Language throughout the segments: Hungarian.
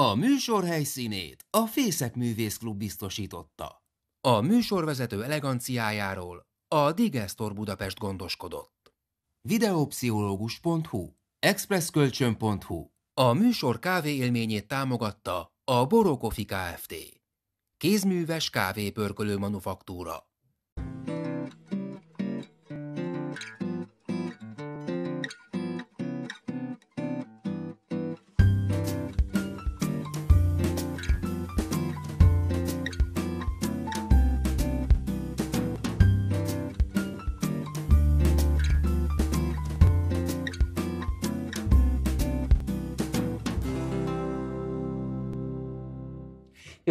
A műsor helyszínét a Fészek Művész Klub biztosította. A műsorvezető eleganciájáról a Digestor Budapest gondoskodott. Videopszichológus.hu expresskölcsön.hu A műsor élményét támogatta a Borokofi Kft. Kézműves kávépörkölő manufaktúra.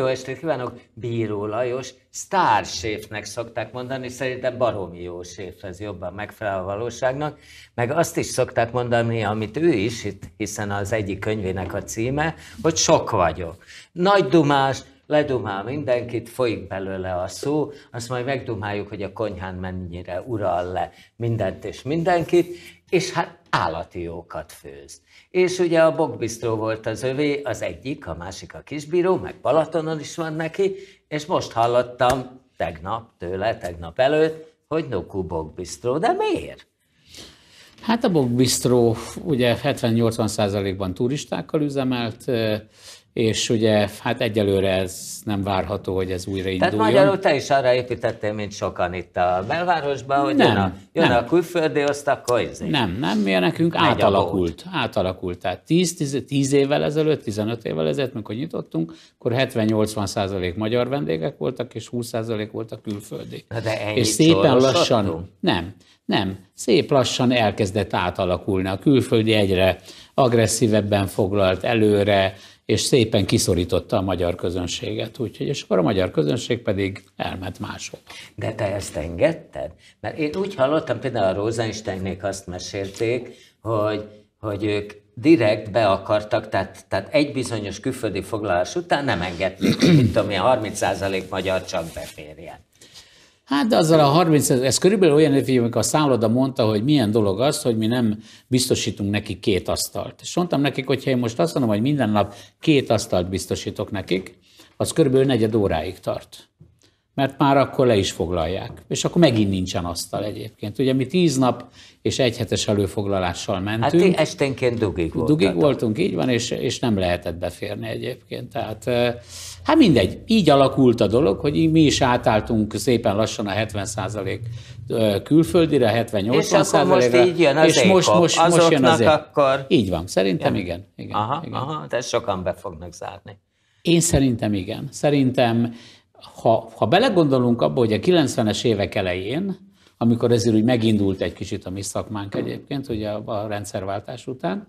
Jó estét kívánok, Bíró Lajos. Sztárséfnek szokták mondani, szerintem baromi jó ez jobban megfelel a valóságnak. Meg azt is szokták mondani, amit ő is, hiszen az egyik könyvének a címe, hogy sok vagyok. Nagy dumás, ledumál mindenkit, folyik belőle a szó, azt majd megdumáljuk, hogy a konyhán mennyire ural le mindent és mindenkit, és hát állati jókat főz. És ugye a bokbisztró volt az övé, az egyik, a másik a kisbíró, meg Balatonon is van neki, és most hallottam tegnap tőle, tegnap előtt, hogy Nuku bokbisztró, de miért? Hát a bokbisztró ugye 70-80 százalékban turistákkal üzemelt, és ugye hát egyelőre ez nem várható, hogy ez újra induljon. Tehát magyarul te is arra építettél, mint sokan itt a belvárosban, hogy nem, jön a, jön nem. a külföldi, azt akkor Nem, nem, mi nekünk Megy átalakult, átalakult. Tehát 10, 10, 10 évvel ezelőtt, 15 évvel ezelőtt, mikor nyitottunk, akkor 70-80 százalék magyar vendégek voltak, és 20 százalék a külföldi. De és szépen lassan, nem, nem, szép lassan elkezdett átalakulni. A külföldi egyre agresszívebben foglalt előre, és szépen kiszorította a magyar közönséget. Úgyhogy, és akkor a magyar közönség pedig elment máshol. De te ezt engedted? Mert én úgy hallottam, például a Rosensteinnék azt mesélték, hogy, hogy ők direkt be akartak, tehát, tehát egy bizonyos külföldi foglalás után nem engedték, hogy itt tudom én, 30% magyar csak beférjen. Hát de azzal a 30 ezer, ez körülbelül olyan, hogy amikor a szálloda mondta, hogy milyen dolog az, hogy mi nem biztosítunk neki két asztalt. És mondtam nekik, hogy ha én most azt mondom, hogy minden nap két asztalt biztosítok nekik, az körülbelül negyed óráig tart. Mert már akkor le is foglalják. És akkor megint nincsen asztal egyébként. Ugye mi tíz nap és egy hetes előfoglalással hát mentünk. Hát esténként dugig voltunk. Dugig voltunk, így van, és, és nem lehetett beférni egyébként. Tehát Hát mindegy, így alakult a dolog, hogy mi is átálltunk szépen lassan a 70 külföldire, 78 80 És akkor most így jön az és éjkop. most, most, Azoknak most jön az akkor... Így van, szerintem igen. igen, aha, igen. aha, tehát sokan be fognak zárni. Én szerintem igen. Szerintem, ha, ha belegondolunk abba, hogy a 90-es évek elején, amikor ezért úgy megindult egy kicsit a mi szakmánk egyébként, ugye a rendszerváltás után,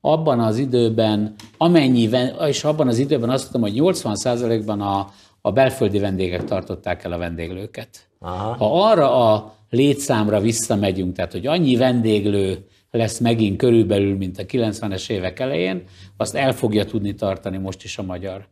abban az időben, amennyi és abban az időben azt tudom, hogy 80%-ban a, a belföldi vendégek tartották el a vendéglőket. Aha. Ha arra a létszámra visszamegyünk, tehát hogy annyi vendéglő lesz megint körülbelül, mint a 90-es évek elején, azt el fogja tudni tartani most is a magyar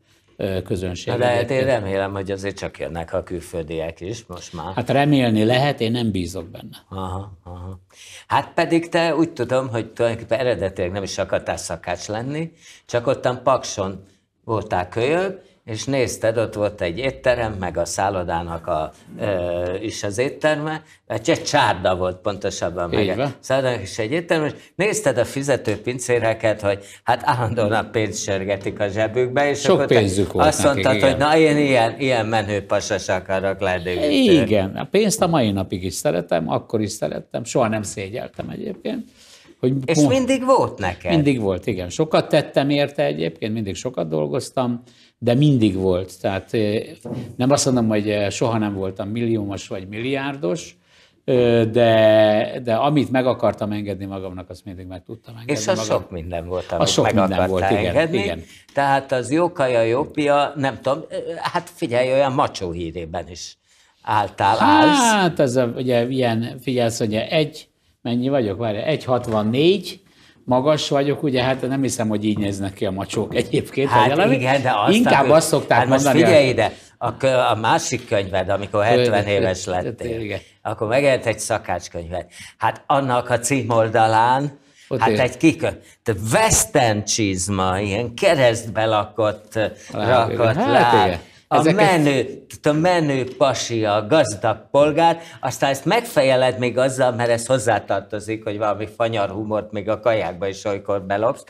közönség. Lehet, én remélem, hogy azért csak jönnek a külföldiek is most már. Hát remélni lehet, én nem bízok benne. Aha, aha. Hát pedig te úgy tudom, hogy tulajdonképpen eredetileg nem is akartál szakács lenni, csak ottan Pakson voltál kölyök, és nézted, ott volt egy étterem, meg a szállodának a, ö, is az étterme, vagy egy csárda volt pontosabban, Így meg a szállodának is egy étterem, és nézted a fizetőpincéreket, hogy hát állandóan a pénzt sörgetik a zsebükbe, és Sok akkor pénzük volt azt mondtad, igen. hogy na én ilyen, ilyen menő pasas akarok lenni. Igen, a pénzt a mai napig is szeretem, akkor is szerettem, soha nem szégyeltem egyébként. Hogy és mindig volt neked? Mindig volt, igen. Sokat tettem érte egyébként, mindig sokat dolgoztam, de mindig volt. Tehát nem azt mondom, hogy soha nem voltam milliómos vagy milliárdos, de, de amit meg akartam engedni magamnak, azt mindig meg tudtam engedni És az sok minden volt, amit az sok meg minden volt, igen, engedni. Igen. Tehát az jó kaja, jó pia, nem tudom, hát figyelj, olyan macsó hírében is álltál, állsz. Hát ez a, ugye ilyen, figyelsz, hogy egy, mennyi vagyok, várj, 1,64, magas vagyok, ugye, hát nem hiszem, hogy így néznek ki a macsók egyébként. Hát a igen, de aztán, Inkább ő, azt szokták hát mondani. figyelj ide, a, a másik könyved, amikor 70 éves lettél, akkor megjelent egy szakácskönyved. Hát annak a címoldalán, ott hát ér. egy kikö... Western csizma, ilyen keresztbe lakott, Lá, rakott hát, Igen a menő, a menő pasi, a gazdag polgár, aztán ezt megfejeled még azzal, mert ez hozzátartozik, hogy valami fanyar humort még a kajákba is olykor belopsz,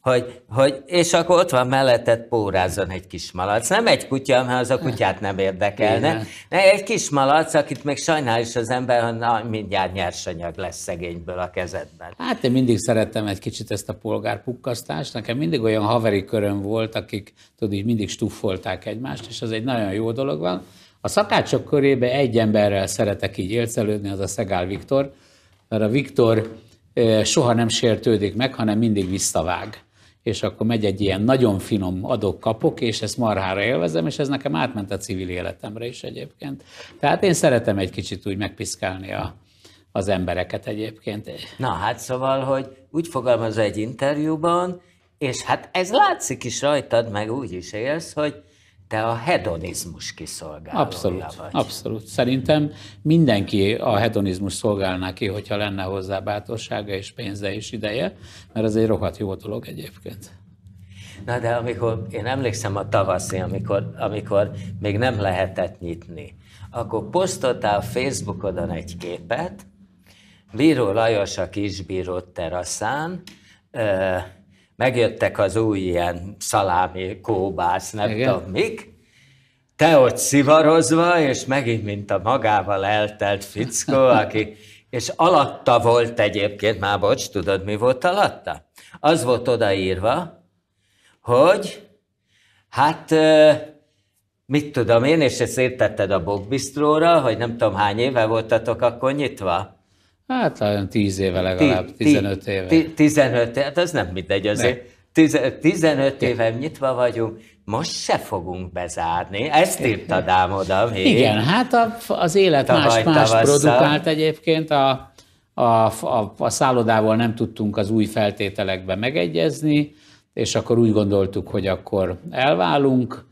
hogy, hogy, és akkor ott van melletted pórázon egy kis malac. Nem egy kutya, mert az a hát. kutyát nem érdekelne. Ne, egy kis malac, akit még sajnál az ember, hogy na, mindjárt nyersanyag lesz szegényből a kezedben. Hát én mindig szerettem egy kicsit ezt a polgárpukkasztást. Nekem mindig olyan haveri köröm volt, akik tudod, így mindig stuffolták egymást, és az egy nagyon jó dolog van. A szakácsok körébe egy emberrel szeretek így élcelődni, az a Szegál Viktor, mert a Viktor soha nem sértődik meg, hanem mindig visszavág és akkor megy egy ilyen nagyon finom adok-kapok, és ezt marhára élvezem, és ez nekem átment a civil életemre is egyébként. Tehát én szeretem egy kicsit úgy megpiszkálni a, az embereket egyébként. Na hát szóval, hogy úgy fogalmaz egy interjúban, és hát ez látszik is rajtad, meg úgy is élsz, hogy te a hedonizmus kiszolgálója abszolút, vagy. Abszolút. Szerintem mindenki a hedonizmus szolgálná ki, hogyha lenne hozzá bátorsága és pénze és ideje, mert ez egy rohadt jó dolog egyébként. Na de amikor, én emlékszem a tavaszi, amikor, amikor még nem lehetett nyitni, akkor posztoltál Facebookodon egy képet, Bíró Lajos a kisbíró teraszán, megjöttek az új ilyen szalámi, kóbász, nem Igen. tudom mik, te ott szivarozva, és megint, mint a magával eltelt fickó, aki, és alatta volt egyébként, már bocs, tudod, mi volt alatta? Az volt odaírva, hogy hát mit tudom én, és ezt értetted a Bogbisztróra, hogy nem tudom hány éve voltatok akkor nyitva, Hát olyan 10 éve legalább, 15 éve. 15 éve, hát ez nem mindegy azért. 15 éve nyitva vagyunk, most se fogunk bezárni. Ezt írtad ám oda még. Igen, hát a, az élet más-más más produkált egyébként. A, a, a, a szállodával nem tudtunk az új feltételekbe megegyezni, és akkor úgy gondoltuk, hogy akkor elválunk,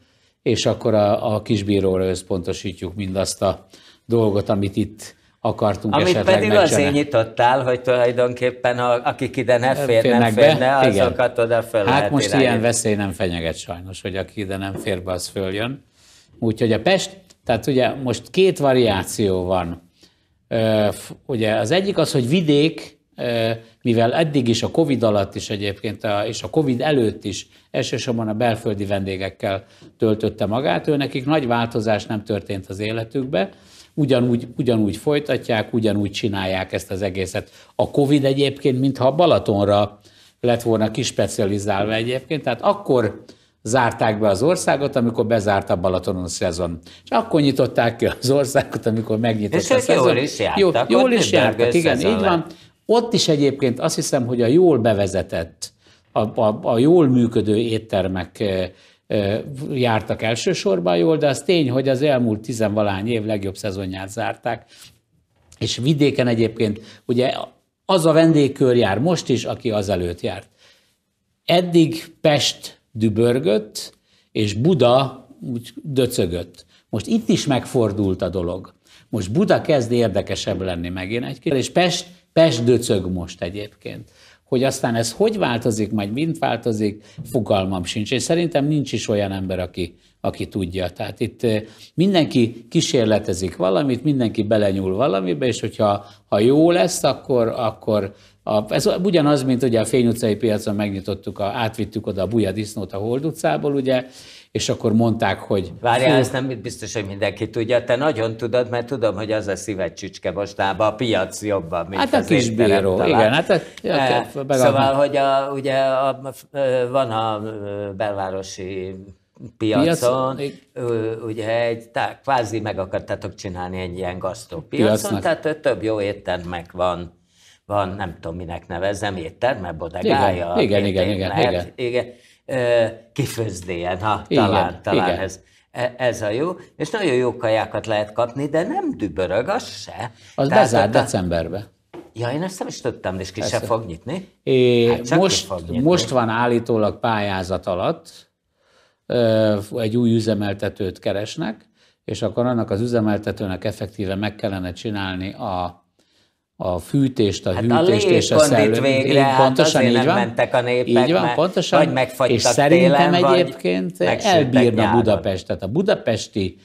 és akkor a, a kisbíróra összpontosítjuk mindazt a dolgot, amit itt akartunk Amit esetleg pedig megcsinálni. azért nyitottál, hogy tulajdonképpen ha, akik ide ne fér, férnek nem férne, be, azokat igen. oda föl Hát most irányít. ilyen veszély nem fenyeget sajnos, hogy aki ide nem fér be, az följön. Úgyhogy a Pest, tehát ugye most két variáció van. Ugye az egyik az, hogy vidék, mivel eddig is a Covid alatt is egyébként, a és a Covid előtt is elsősorban a belföldi vendégekkel töltötte magát, ő nekik nagy változás nem történt az életükbe, ugyanúgy, ugyanúgy folytatják, ugyanúgy csinálják ezt az egészet. A Covid egyébként, mintha a Balatonra lett volna kispecializálva egyébként, tehát akkor zárták be az országot, amikor bezárt a Balatonon szezon. És akkor nyitották ki az országot, amikor megnyitott és a szezon. jól is jártak. Jó, jól is jártak, igen, így van. Ott is egyébként azt hiszem, hogy a jól bevezetett, a, a, a jól működő éttermek eh, jártak elsősorban jól, de az tény, hogy az elmúlt tizenvalány év legjobb szezonját zárták, és vidéken egyébként ugye az a vendégkör jár most is, aki azelőtt járt. Eddig Pest dübörgött, és Buda úgy döcögött. Most itt is megfordult a dolog. Most Buda kezd érdekesebb lenni megint egy és Pest, Pest döcög most egyébként. Hogy aztán ez hogy változik, majd mind változik, fogalmam sincs. És szerintem nincs is olyan ember, aki, aki tudja. Tehát itt mindenki kísérletezik valamit, mindenki belenyúl valamibe, és hogyha ha jó lesz, akkor, akkor a, ez ugyanaz, mint ugye a Fény utcai piacon megnyitottuk, a, átvittük oda a Buja disznót a Hold utcából, ugye és akkor mondták, hogy... Várjál, ezt nem biztos, hogy mindenki tudja. Te nagyon tudod, mert tudom, hogy az a szíved csücske mostában, a piac jobban, mint hát a kis bíró, talán. igen. Hát a, e, szóval, hogy a, ugye a, e, van a e, belvárosi piacon, piacon ugye egy, tá, kvázi meg akartátok csinálni egy ilyen gasztrópiacon, tehát több jó éttermek van, van, nem tudom minek nevezem, étterme, bodegája. igen, igen, igen, igen. igen kifőzdéje. ha igen, talán, talán igen. ez e, ez a jó, és nagyon jó kajákat lehet kapni, de nem dübörög az se. Az Tehát bezárt a... decemberbe. Ja, én ezt nem is tudtam, és ki Persze. sem fog nyitni. É, hát most, fog nyitni. most van állítólag pályázat alatt, egy új üzemeltetőt keresnek, és akkor annak az üzemeltetőnek effektíve meg kellene csinálni a a fűtést, a hát hűtést a és a szellőt. végre, hát így, pontosan hát így van. mentek a népek, így van, mert pontosan. vagy megfagytak És szerintem télen, egyébként elbírna nyáron. Budapestet. A budapesti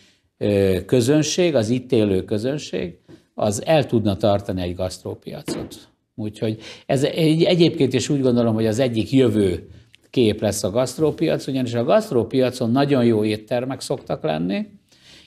közönség, az itt élő közönség, az el tudna tartani egy gasztrópiacot. Úgyhogy ez egyébként is úgy gondolom, hogy az egyik jövő kép lesz a gasztrópiac, ugyanis a gasztrópiacon nagyon jó éttermek szoktak lenni,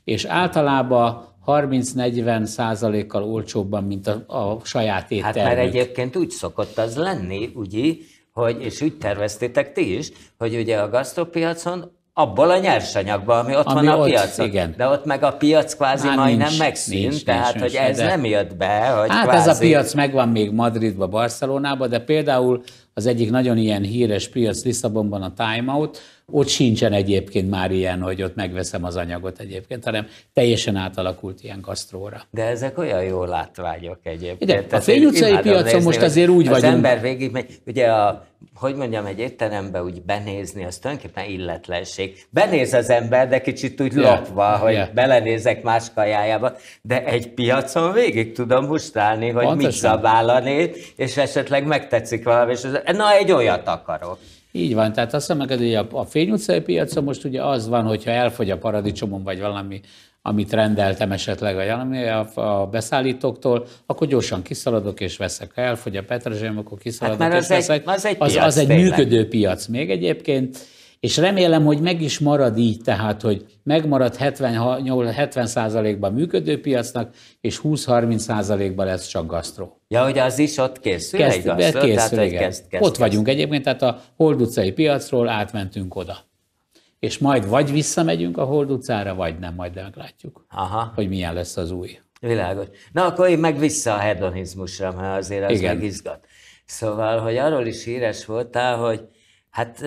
és általában 30-40 százalékkal olcsóbban, mint a, a saját ételmük. Hát már egyébként úgy szokott az lenni, ugye, hogy, és úgy terveztétek ti is, hogy ugye a gasztropiacon abból a nyersanyagban, ami ott ami van a ott, piacon. Igen. De ott meg a piac kvázi Már majdnem nincs, megszűnt, nincs, tehát nincs, hogy ez de... nem jött be. Hogy hát kvázi... ez a piac megvan még Madridba, Barcelonába, de például az egyik nagyon ilyen híres piac Lisszabonban a Time Out, ott sincsen egyébként már ilyen, hogy ott megveszem az anyagot egyébként, hanem teljesen átalakult ilyen gasztróra. De ezek olyan jó látványok egyébként. Igen, a Fény utcai piacon nézni, most azért úgy az vagyunk. Az ember végig megy, ugye a hogy mondjam, egy étterembe úgy benézni, az tulajdonképpen illetlenség. Benéz az ember, de kicsit úgy yeah. lopva, hogy yeah. belenézek más kajájába, de egy piacon végig tudom mustálni, hogy Pontosan. mit zabál és esetleg megtetszik valami, és az, na egy olyat akarok. Így van, tehát azt hiszem, hogy a, a Fény utcai piacon most ugye az van, hogyha elfogy a paradicsomom, vagy valami, amit rendeltem esetleg, vagy valami a, a beszállítóktól, akkor gyorsan kiszaladok és veszek. Ha elfogy a petrezselyem, akkor hát kiszaladok hát és az veszek. Egy, az egy, az, az egy működő piac még egyébként és remélem, hogy meg is marad így, tehát, hogy megmarad 70%-ban működő piacnak, és 20-30%-ban lesz csak gasztró. Ja, hogy az is ott készül kezd, egy gasztró? Készül, tehát, igen. Kezd, kezd, ott kezd. vagyunk egyébként, tehát a Hold utcai piacról átmentünk oda. És majd vagy visszamegyünk a Hold utcára, vagy nem, majd meglátjuk, Aha. hogy milyen lesz az új. Világos. Na, akkor én meg vissza a hedonizmusra, mert azért az igen. meg izgat. Szóval, hogy arról is híres voltál, hogy Hát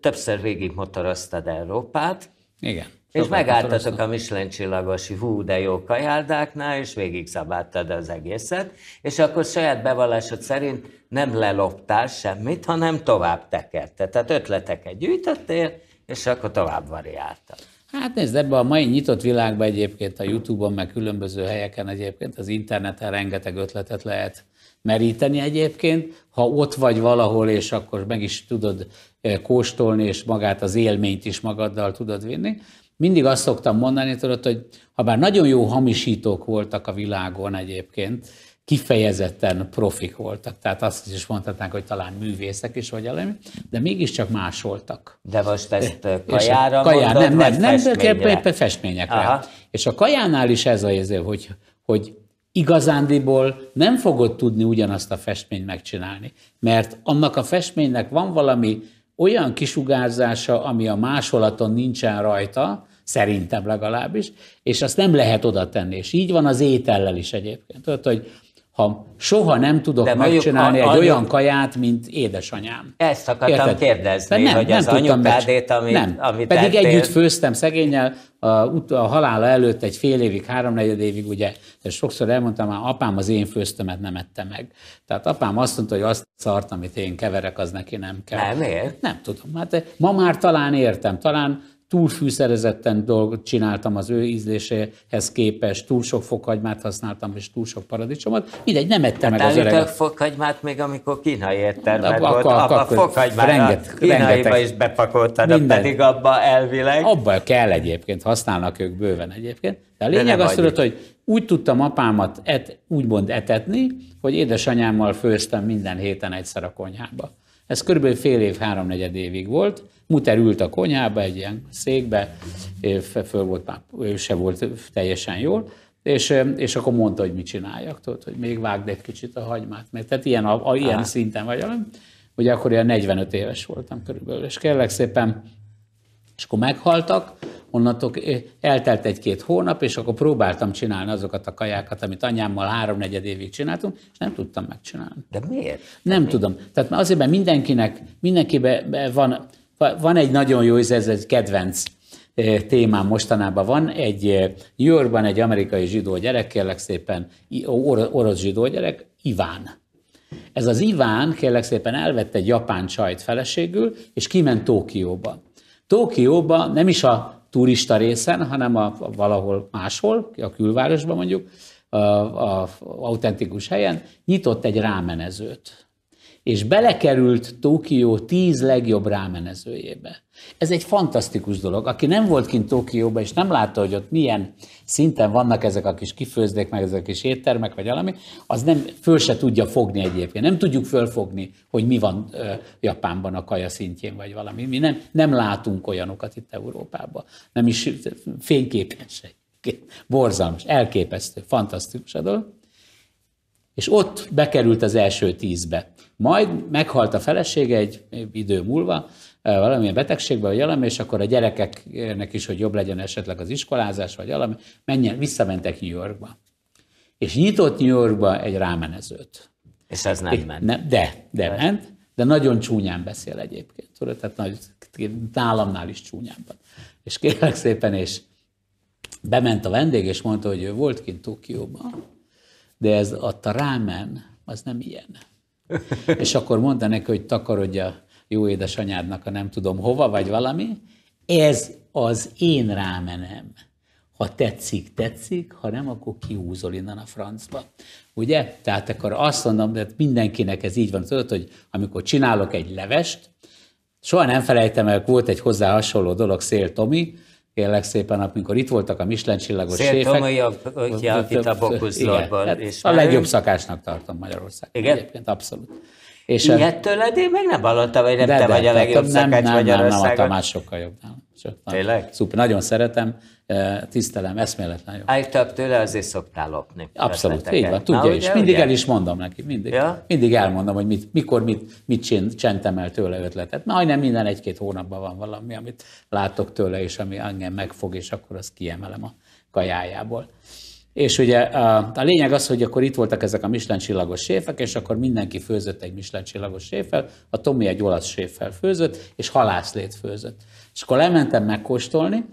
többször motoroztad Európát. Igen. És megálltatok a Michelin csillagosi hú, de jó kajáldáknál, és végig szabáltad az egészet, és akkor saját bevallásod szerint nem leloptál semmit, hanem tovább tekerte. Tehát ötleteket gyűjtöttél, és akkor tovább variáltad. Hát nézd, ebben a mai nyitott világban egyébként a Youtube-on, meg különböző helyeken egyébként az interneten rengeteg ötletet lehet meríteni egyébként, ha ott vagy valahol, és akkor meg is tudod kóstolni, és magát az élményt is magaddal tudod vinni. Mindig azt szoktam mondani, tudod, hogy ha bár nagyon jó hamisítók voltak a világon egyébként, kifejezetten profik voltak, tehát azt is mondhatnánk, hogy talán művészek is vagy elemi, de mégiscsak más voltak. De most ezt kajára kajá, mondod, nem, nem, nem, festményekre? festményekre. Aha. És a kajánál is ez a érző, hogy, hogy igazándiból nem fogod tudni ugyanazt a festményt megcsinálni, mert annak a festménynek van valami olyan kisugárzása, ami a másolaton nincsen rajta, szerintem legalábbis, és azt nem lehet oda tenni. És így van az étellel is egyébként. Tudod, hogy ha soha nem tudok De megcsinálni egy anyu... olyan kaját, mint édesanyám. Ezt akartam Érted? kérdezni, nem, hogy nem az anyukádét, amit, nem. amit Pedig együtt főztem szegényel, a, a halála előtt egy fél évig, háromnegyed évig, ugye, És sokszor elmondtam, már apám az én főztömet nem ette meg. Tehát apám azt mondta, hogy azt szart, amit én keverek, az neki nem kell. Nem, miért? Nem tudom. Hát ma már talán értem, talán túlfűszerezetten dolgot csináltam az ő ízléséhez képest, túl sok fokhagymát használtam, és túl sok paradicsomot. Mindegy, nem ettem hát meg az öreget. fokhagymát még, amikor kínai értelmet volt. Akkor, abba akkor fokhagymára renget, kínaiba is bepakoltad, minden, pedig abba elvileg. Abba kell egyébként, használnak ők bőven egyébként. De a lényeg az tudod, hogy úgy tudtam apámat et, úgymond etetni, hogy édesanyámmal főztem minden héten egyszer a konyhába. Ez körülbelül fél év, háromnegyed évig volt. Muter ült a konyhába egy ilyen székbe, föl volt, ő se volt teljesen jól, és, és akkor mondta, hogy mit csináljak, tudod, hogy még vágd egy kicsit a hagymát, mert tehát ilyen, a, a, ilyen szinten vagy, hogy akkor ilyen 45 éves voltam körülbelül, és kérlek szépen és akkor meghaltak, onnantól eh, eltelt egy-két hónap, és akkor próbáltam csinálni azokat a kajákat, amit anyámmal háromnegyed évig csináltunk, és nem tudtam megcsinálni. De miért? Nem miért? tudom. Tehát azért, mert mindenkinek, mindenkiben van, van egy nagyon jó, ez egy kedvenc eh, témám mostanában van. Egy eh, New Yorkban egy amerikai zsidó gyerek, kérlek szépen, orosz zsidó gyerek, Iván. Ez az Iván, kérlek szépen, elvette egy japán csajt feleségül, és kiment Tókióba Tokióba nem is a turista részen, hanem a, a valahol máshol, a külvárosban mondjuk, a, a, a autentikus helyen, nyitott egy rámenezőt és belekerült Tokió tíz legjobb rámenezőjébe. Ez egy fantasztikus dolog. Aki nem volt kint Tokióban, és nem látta, hogy ott milyen szinten vannak ezek a kis kifőzdék, meg ezek a kis éttermek, vagy valami, az nem, föl se tudja fogni egyébként. Nem tudjuk fölfogni, hogy mi van ö, Japánban a kaja szintjén, vagy valami. Mi nem, nem látunk olyanokat itt Európában. Nem is fényképen se. Borzalmas, elképesztő, fantasztikus a dolog és ott bekerült az első tízbe. Majd meghalt a felesége egy idő múlva, valamilyen betegségben, vagy valami, és akkor a gyerekeknek is, hogy jobb legyen esetleg az iskolázás, vagy valami, menjen, visszamentek New Yorkba. És nyitott New Yorkba egy rámenezőt. És ez nem ment. Nem, de, de, ment, de nagyon csúnyán beszél egyébként, tudod, tehát nagy, nálamnál is csúnyában. És kérlek szépen, és bement a vendég, és mondta, hogy ő volt kint Tokióban, de ez a trámen, az nem ilyen. És akkor mondta neki, hogy takarodja jó édesanyádnak a nem tudom hova, vagy valami. Ez az én rámenem. Ha tetszik, tetszik, ha nem, akkor kiúzol innen a francba. Ugye? Tehát akkor azt mondom, hogy mindenkinek ez így van, tudod, hogy amikor csinálok egy levest, soha nem felejtem el, volt egy hozzá hasonló dolog, Szél Tomi, kérlek szépen, amikor hát itt voltak a Michelin csillagos Szél séfek. Tomai a a hát legjobb szakásnak tartom Magyarország. Igen? Egyébként abszolút. És Ilyet hát tőled én meg nem hallottam, hogy nem de, te de, vagy a legjobb nem, szakács nem, Magyarországon. Nem, nem, a Tamás sokkal jobb nálam. Sokkal. Tényleg? Szuper, nagyon szeretem, eh, tisztelem, eszméletlen jó. Állítólag tőle azért szoktál lopni. Abszolút, így van, tudja Na, is. Ugye, mindig ugye? el is mondom neki, mindig. Ja? Mindig elmondom, hogy mit, mikor mit, mit csentem el tőle ötletet. Majdnem minden egy-két hónapban van valami, amit látok tőle, és ami engem megfog, és akkor azt kiemelem a kajájából. És ugye a, a lényeg az, hogy akkor itt voltak ezek a Michelin csillagos séfek, és akkor mindenki főzött egy Michelin csillagos séfel, a Tomi egy olasz séfel főzött, és halászlét főzött. És akkor lementem megkóstolni,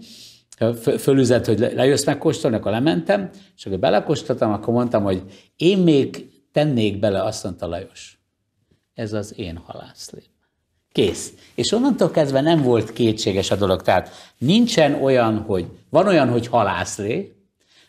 fölüzett, hogy lejössz megkóstolni, akkor lementem, és akkor belekóstoltam, akkor mondtam, hogy én még tennék bele, azt mondta Lajos. Ez az én halászlé Kész. És onnantól kezdve nem volt kétséges a dolog. Tehát nincsen olyan, hogy van olyan, hogy halászlé,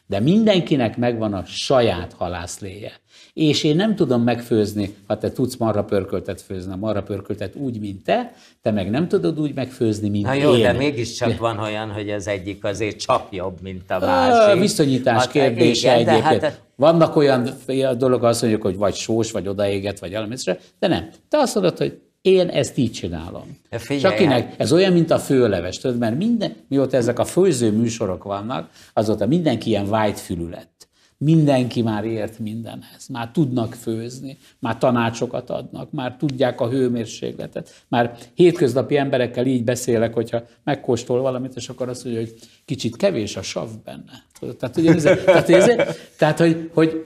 de mindenkinek megvan a saját halászléje. És én nem tudom megfőzni, ha te tudsz marra pörköltet főzni, a marra pörköltet úgy, mint te, te meg nem tudod úgy megfőzni, mint Na jó, én. de mégiscsak van olyan, hogy az egyik azért csak jobb, mint a másik. A hát viszonyítás hát, kérdése igen, egyébként. Hát, Vannak olyan dolog, azt mondjuk, hogy vagy sós, vagy odaéget, vagy elemésre, de nem. Te azt mondod, hogy én ezt így csinálom. De és akinek, hát- ez olyan, mint a főleves, tudod, mert minden, mióta ezek a főző műsorok vannak, azóta mindenki ilyen fülű lett. Mindenki már ért mindenhez, már tudnak főzni, már tanácsokat adnak, már tudják a hőmérsékletet, már hétköznapi emberekkel így beszélek, hogyha megkóstol valamit, és akkor azt mondja, hogy kicsit kevés a sav benne. Tudod, tehát, ez, tehát, ez, tehát hogy, hogy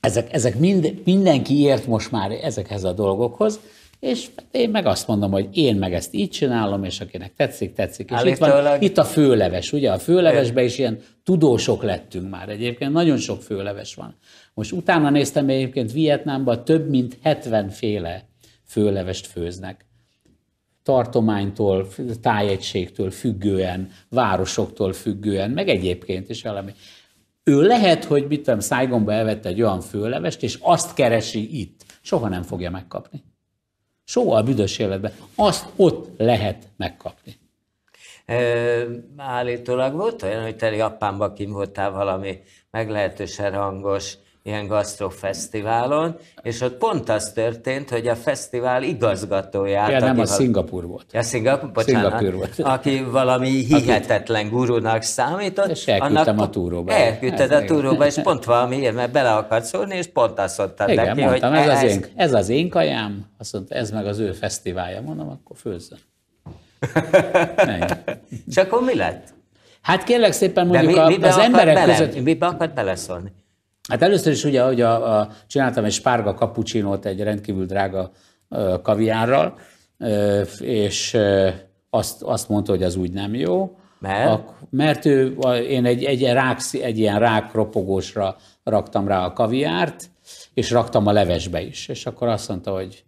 ezek, ezek mind, mindenki ért most már ezekhez a dolgokhoz, és én meg azt mondom, hogy én meg ezt így csinálom, és akinek tetszik, tetszik. És itt, van, itt a főleves, ugye? A főlevesben is ilyen tudósok lettünk már egyébként, nagyon sok főleves van. Most utána néztem egyébként Vietnámban több mint 70 féle főlevest főznek tartománytól, tájegységtől függően, városoktól függően, meg egyébként is valami. Ő lehet, hogy mit tudom, Szájgomba elvette egy olyan főlevest, és azt keresi itt. Soha nem fogja megkapni. Soha a büdös életben. Azt ott lehet megkapni. Ö, állítólag volt olyan, hogy te Japánban kim voltál valami meglehetősen hangos ilyen gasztrofesztiválon, és ott pont az történt, hogy a fesztivál igazgatóját... Ja, nem, a Szingapur volt. A Szingapur, bocsánat, Szingapur volt. Aki valami hihetetlen gurunak számított. És elküldtem annak, a túróba. Elküldted hát a túróba, és pont ilyen, mert bele akart szólni, és pont azt mondtad igen, neki, mondtam, hogy... Ez, ez, az én, ez az én kajám, azt mondta, ez meg az ő fesztiválja. Mondom, akkor főzzön. és akkor mi lett? Hát kérlek szépen mondjuk De mi, a, az emberek között... Mibe akart beleszólni? Hát először is ugye, hogy a, a, csináltam egy spárga kapucsinót egy rendkívül drága ö, kaviárral, ö, és ö, azt, azt mondta, hogy az úgy nem jó. Mert? A, mert ő, én egy, egy, rák, egy ilyen rák ropogósra raktam rá a kaviárt, és raktam a levesbe is. És akkor azt mondta, hogy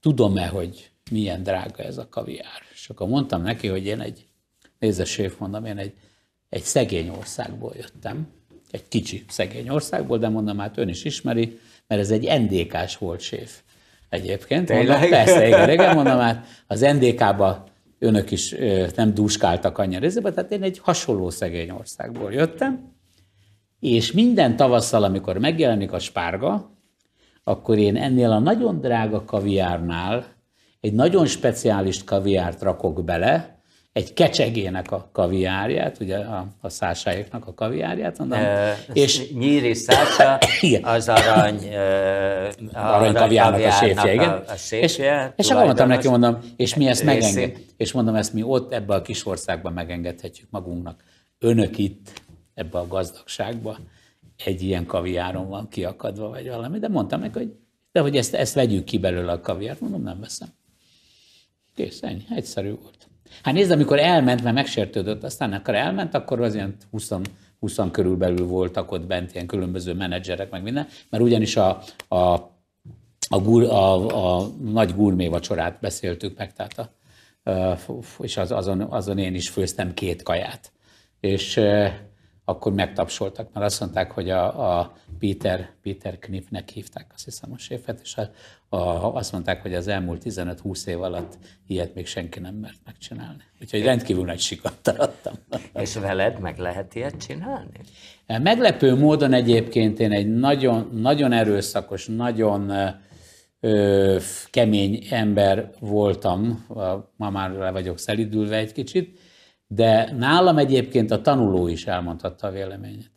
tudom-e, hogy milyen drága ez a kaviár. És akkor mondtam neki, hogy én egy, nézze séf, mondom, én egy, egy szegény országból jöttem, egy kicsi, szegény országból, de mondom, hát ön is ismeri, mert ez egy NDK-s volt séf egyébként. Mondom, persze, igen, igen, mondom, hát az NDK-ba önök is nem dúskáltak annyira részébe, tehát én egy hasonló szegény országból jöttem, és minden tavasszal, amikor megjelenik a spárga, akkor én ennél a nagyon drága kaviárnál egy nagyon speciális kaviárt rakok bele, egy kecsegének a kaviárját, ugye a, a szásáiknak a kaviárját, mondom. Ö, és nyíri szása, az arany, ö, arany kaviárnak a séfje, igen. A, a séfje, és, és akkor mondtam neki, mondom, és mi ezt megengedjük. És mondom, ezt mi ott ebbe a kis országban megengedhetjük magunknak. Önök itt, ebbe a gazdagságba, egy ilyen kaviáron van kiakadva, vagy valami, de mondtam neki, hogy de hogy ezt, ezt vegyük ki belőle a kaviárt, mondom, nem veszem. Kész, ennyi, egyszerű volt. Hát nézd, amikor elment, mert megsértődött, aztán akkor elment, akkor az ilyen 20 20 körülbelül voltak ott bent ilyen különböző menedzserek, meg minden, mert ugyanis a, a, a, gur, a, a nagy gurmé vacsorát beszéltük meg, tehát a, és az, azon, azon én is főztem két kaját. És akkor megtapsoltak, mert azt mondták, hogy a, a Peter, Peter Knipnek hívták, azt hiszem a séfet, és a, a, azt mondták, hogy az elmúlt 15-20 év alatt ilyet még senki nem mert megcsinálni. Úgyhogy rendkívül nagy sikert adtam. És veled meg lehet ilyet csinálni? E, meglepő módon egyébként én egy nagyon, nagyon erőszakos, nagyon ö, kemény ember voltam, ma már le vagyok szelidülve egy kicsit, de nálam egyébként a tanuló is elmondhatta a véleményét.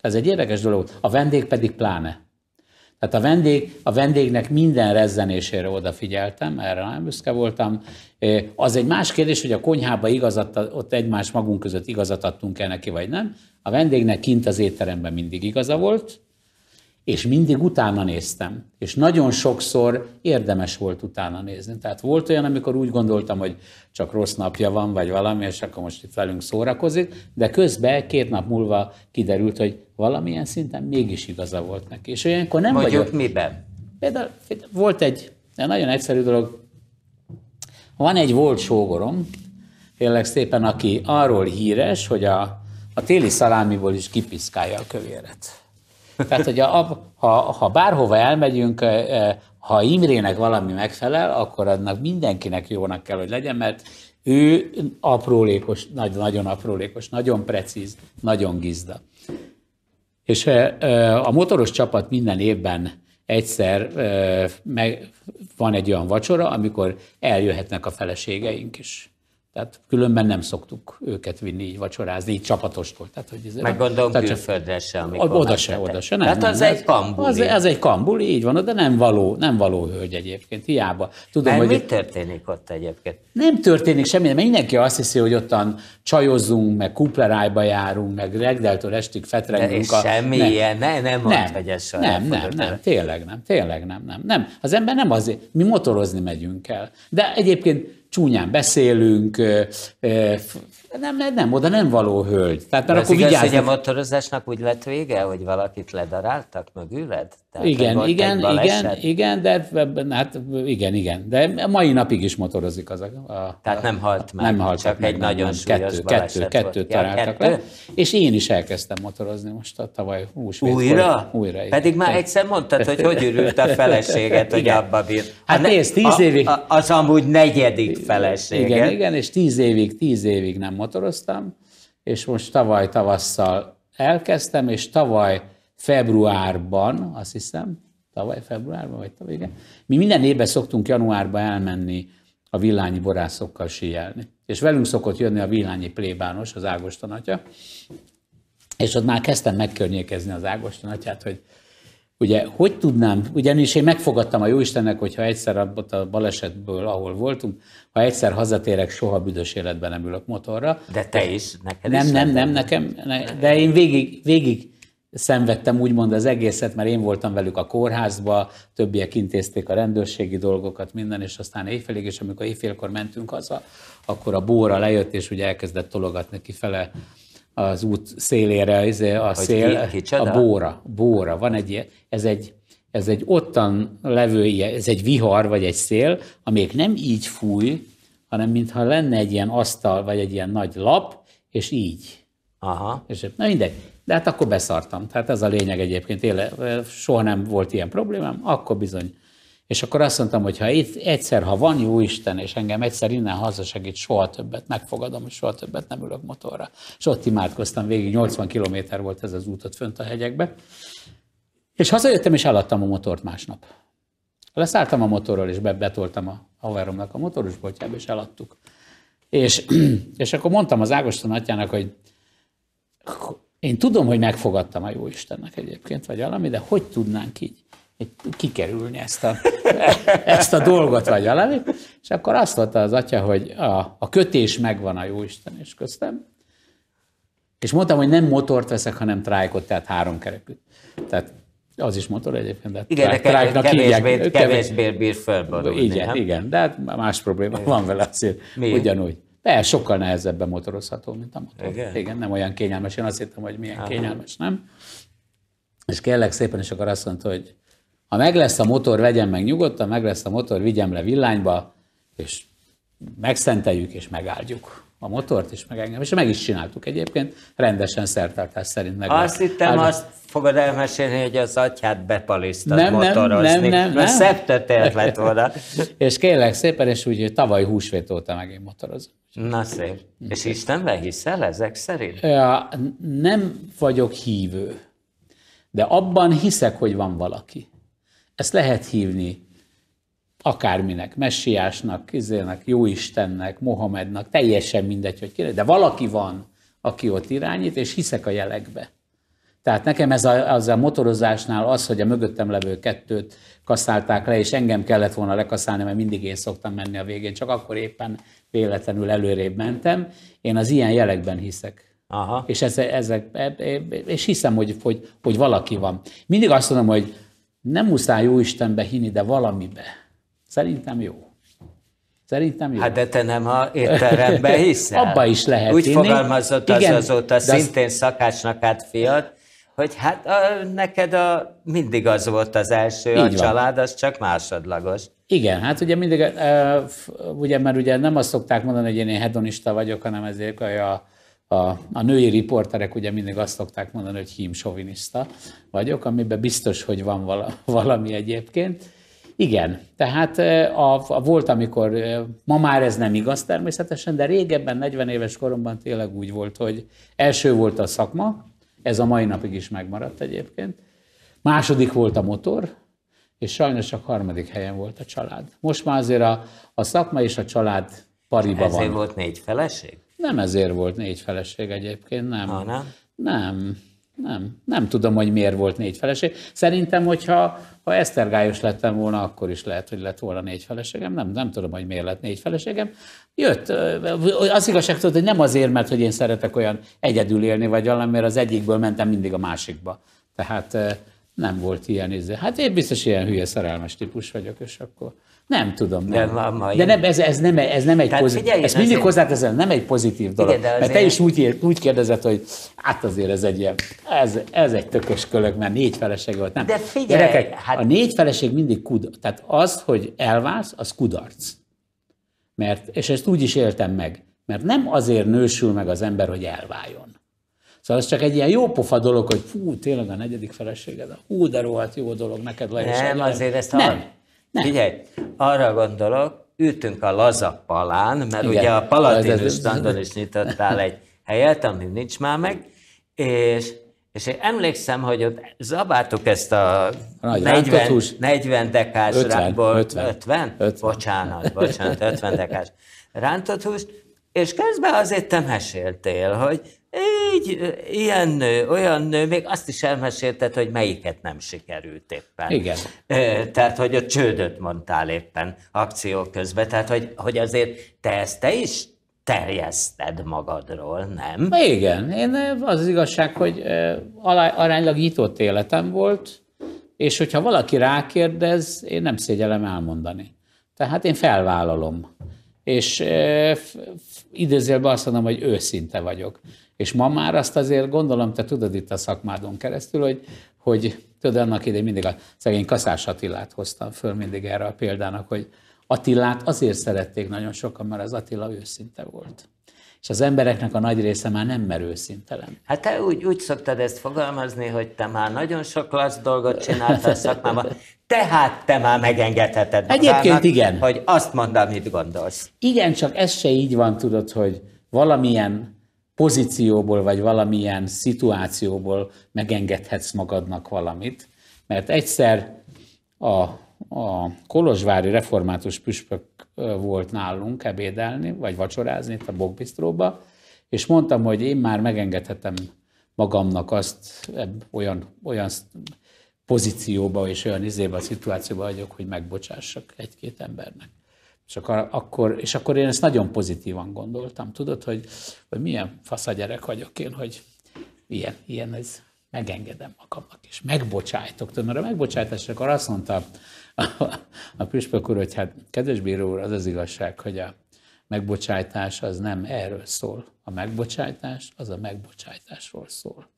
Ez egy érdekes dolog, a vendég pedig pláne. Tehát a, vendég, a vendégnek minden rezzenésére odafigyeltem, erre nagyon büszke voltam. Az egy más kérdés, hogy a konyhába igazat, ott egymás magunk között igazat adtunk e neki, vagy nem. A vendégnek kint az étteremben mindig igaza volt, és mindig utána néztem, és nagyon sokszor érdemes volt utána nézni. Tehát volt olyan, amikor úgy gondoltam, hogy csak rossz napja van, vagy valami, és akkor most itt velünk szórakozik, de közben két nap múlva kiderült, hogy valamilyen szinten mégis igaza volt neki. És olyankor nem Mondjuk vagyok... miben? Például volt egy nagyon egyszerű dolog, van egy volt sógorom, tényleg szépen, aki arról híres, hogy a, a téli szalámiból is kipiszkálja a kövéret. Tehát, hogy a, ha, ha bárhova elmegyünk, ha Imrének valami megfelel, akkor annak mindenkinek jónak kell, hogy legyen, mert ő aprólékos, nagy, nagyon aprólékos, nagyon precíz, nagyon gizda. És a motoros csapat minden évben egyszer meg, van egy olyan vacsora, amikor eljöhetnek a feleségeink is. Tehát különben nem szoktuk őket vinni így vacsorázni, így csapatostól. Tehát, hogy ez Meg gondolom tehát külföldre se, amikor Oda se, oda se. Nem, tehát az nem, egy kambuli. Az, az, egy kambuli, így van, de nem való, nem való hölgy egyébként, hiába. Tudom, mert hogy mi történik ott egyébként? Nem történik semmi, mert mindenki azt hiszi, hogy ottan csajozunk, meg kuplerájba járunk, meg reggeltől estig fetregünk. De a... semmi nem. ilyen, ne, nem, nem, hogy ez nem, nem, nem, nem, tényleg nem, tényleg nem, nem, nem. Az ember nem azért, mi motorozni megyünk el. De egyébként csúnyán beszélünk, nem, nem, nem, oda nem való hölgy. Tehát mert akkor igaz, hogy a motorozásnak úgy lett vége, hogy valakit ledaráltak mögüled? Tehát igen, igen, igen, igen, de hát igen, igen. De mai napig is motorozik az a... a Tehát nem halt meg, nem halt csak meg, egy nem, nagyon nem, súlyos kettő, kettő, kettőt találtak kettő? le. És én is elkezdtem motorozni most a tavaly húsvét. Újra? Újra, igen. Pedig már egyszer mondtad, hogy hogy ürült a feleséget, hogy abba bír. Hát nézd, tíz évig... Az amúgy negyedik felesége. Igen, igen, és tíz évig, tíz évig nem motoroztam, és most tavaly tavasszal elkezdtem, és tavaly februárban, azt hiszem, tavaly februárban, vagy tavaly, igen, mi minden évben szoktunk januárban elmenni a villányi borászokkal síelni. És velünk szokott jönni a villányi plébános, az Ágoston atya, és ott már kezdtem megkörnyékezni az Ágoston atyát, hogy Ugye, hogy tudnám, ugyanis én megfogadtam a Jóistennek, hogy ha egyszer abban a balesetből, ahol voltunk, ha egyszer hazatérek, soha büdös életben nem ülök motorra. De te is, neked nem, is. Nem, nem, nem, nekem, ne, de én végig, végig szenvedtem úgymond az egészet, mert én voltam velük a kórházba, többiek intézték a rendőrségi dolgokat, minden, és aztán éjfélig, és amikor éjfélkor mentünk haza, akkor a bóra lejött, és ugye elkezdett tologatni kifele az út szélére, izé, a hogy szél, ki, ki a bóra, bóra. Van egy, ez egy, ez egy ottan levő, ez egy vihar vagy egy szél, amelyik nem így fúj, hanem mintha lenne egy ilyen asztal, vagy egy ilyen nagy lap, és így. Aha. És, na mindegy. De hát akkor beszartam. Tehát ez a lényeg egyébként. Éle, soha nem volt ilyen problémám, akkor bizony és akkor azt mondtam, hogy ha egyszer, ha van jó Isten, és engem egyszer innen segít, soha többet, megfogadom, hogy soha többet nem ülök motorra. És ott imádkoztam végig, 80 kilométer volt ez az ott fönt a hegyekbe. És hazajöttem, és eladtam a motort másnap. Leszálltam a motorról, és betoltam a haveromnak a motorosboltjába, és eladtuk. És, és akkor mondtam az Ágoston atyának, hogy én tudom, hogy megfogadtam a jó Istennek egyébként, vagy valami, de hogy tudnánk így? kikerülni ezt a, ezt a dolgot, vagy valami. És akkor azt mondta az atya, hogy a, a kötés megvan a Jóisten és köztem. És mondtam, hogy nem motort veszek, hanem trájkot, tehát három kerekű. Tehát az is motor egyébként, de igen, trike, de kevésbé, kevésbé bír felborulni. Igen, igen, de hát más probléma igen. van vele azért, Mi? ugyanúgy. De sokkal nehezebben motorozható, mint a motor. Igen, igen nem olyan kényelmes. Én azt hittem, hogy milyen Aha. kényelmes, nem? És kérlek szépen, és akkor azt mondta, hogy ha meg lesz a motor, vegyem meg nyugodtan, meg lesz a motor, vigyem le villányba, és megszenteljük és megáldjuk a motort is, meg engem. És meg is csináltuk egyébként, rendesen szertartás szerint meg. Azt hittem, Állam. azt fogod elmesélni, hogy az atyát bepalisztad nem, motorozni. Nem, nem, nem. nem. Szebb lett volna. és kérlek szépen, és úgy hogy tavaly húsvét óta meg én motorozom. Na szép. Mm. És Istenben hiszel ezek szerint? Ja, nem vagyok hívő, de abban hiszek, hogy van valaki. Ezt lehet hívni akárminek, messiásnak, izének, jóistennek, Mohamednak, teljesen mindegy, hogy kire, de valaki van, aki ott irányít, és hiszek a jelekbe. Tehát nekem ez a, az a motorozásnál az, hogy a mögöttem levő kettőt kaszálták le, és engem kellett volna lekaszálni, mert mindig én szoktam menni a végén, csak akkor éppen véletlenül előrébb mentem. Én az ilyen jelekben hiszek. Aha. És, ezek, ezek, és hiszem, hogy, hogy, hogy valaki van. Mindig azt mondom, hogy nem muszáj jó Istenbe hinni, de valamibe. Szerintem jó. Szerintem jó. Hát de te nem a étterembe hiszel. Abba is lehet Úgy hinni. fogalmazott Igen, az azóta szintén az... szakácsnak át fiat, hogy hát a, neked a, mindig az volt az első, Így a van. család az csak másodlagos. Igen, hát ugye mindig, ugye, mert ugye nem azt szokták mondani, hogy én hedonista vagyok, hanem ezért a a, a női riporterek ugye mindig azt szokták mondani, hogy hímsoviniszta vagyok, amiben biztos, hogy van vala, valami egyébként. Igen, tehát a, a, volt, amikor, ma már ez nem igaz természetesen, de régebben, 40 éves koromban tényleg úgy volt, hogy első volt a szakma, ez a mai napig is megmaradt egyébként, második volt a motor, és sajnos csak harmadik helyen volt a család. Most már azért a, a szakma és a család pariba Ezért van. Ezért volt négy feleség? Nem ezért volt négy feleség egyébként, nem. Ha, ah, nem? Nem. Nem, nem tudom, hogy miért volt négy feleség. Szerintem, hogyha ha esztergályos lettem volna, akkor is lehet, hogy lett volna négy feleségem. Nem, nem tudom, hogy miért lett négy feleségem. Jött, az igazság tudod, hogy nem azért, mert hogy én szeretek olyan egyedül élni, vagy valami, mert az egyikből mentem mindig a másikba. Tehát nem volt ilyen izé. Hát én biztos ilyen hülye szerelmes típus vagyok, és akkor nem tudom. Nem. De, van de nem, ez, ez, nem, ez nem egy pozitív. Figyelj, ezt mindig azért... hozzáteszem, nem egy pozitív dolog. Igen, mert te is úgy, úgy kérdezed, hogy hát azért ez egy ilyen, ez, ez egy tökös kölök, mert négy feleség volt. Nem. De figyelj, Gyerekek, hát... a négy feleség mindig kudarc. Tehát az, hogy elválsz, az kudarc. Mert, és ezt úgy is éltem meg. Mert nem azért nősül meg az ember, hogy elváljon. Szóval ez csak egy ilyen jó pofa dolog, hogy fú, tényleg a negyedik feleséged, hú, de rohadt jó dolog, neked le Nem, azért ezt nem. Nem. Figyelj, arra gondolok, ültünk a laza palán, mert Igen. ugye a Palatinus standon is nyitottál egy helyet, ami nincs már meg, és és én emlékszem, hogy ott zabáltuk ezt a a 40, 40 dekás 50, rákból, 50, 50, 50? Bocsánat, bocsánat, 50 dekás rántott húst, és közben azért te meséltél, hogy így, ilyen, olyan nő, még azt is elmesélted, hogy melyiket nem sikerült éppen. Igen. Tehát, hogy a csődöt mondtál éppen akció közben, tehát, hogy, hogy azért te ezt te is terjeszted magadról, nem? Igen, én az, az igazság, hogy aránylag nyitott életem volt, és hogyha valaki rákérdez, én nem szégyelem elmondani. Tehát én felvállalom és idézőjelben azt mondom, hogy őszinte vagyok. És ma már azt azért gondolom, te tudod itt a szakmádon keresztül, hogy, hogy tudod, annak idején mindig a szegény Kaszás Attilát hoztam föl mindig erre a példának, hogy Attilát azért szerették nagyon sokan, mert az Attila őszinte volt és az embereknek a nagy része már nem merő szintelen. Hát te úgy, úgy szoktad ezt fogalmazni, hogy te már nagyon sok lasz dolgot csináltál szakmában, tehát te már megengedheted magának, Egyébként igen. hogy azt mondd, amit gondolsz. Igen, csak ez se így van, tudod, hogy valamilyen pozícióból, vagy valamilyen szituációból megengedhetsz magadnak valamit, mert egyszer a a kolozsvári református püspök volt nálunk ebédelni, vagy vacsorázni itt a bogbisztróba, és mondtam, hogy én már megengedhetem magamnak azt ebb, olyan, olyan pozícióba és olyan izébe a szituációba vagyok, hogy megbocsássak egy-két embernek. És akkor, és akkor én ezt nagyon pozitívan gondoltam. Tudod, hogy, hogy milyen fasz a gyerek vagyok én, hogy ilyen, ilyen ez, megengedem magamnak, és megbocsájtok. Tudod, mert a megbocsájtás, akkor azt mondta a, püspök úr, hogy hát kedves bíró úr, az az igazság, hogy a megbocsájtás az nem erről szól. A megbocsájtás az a megbocsájtásról szól.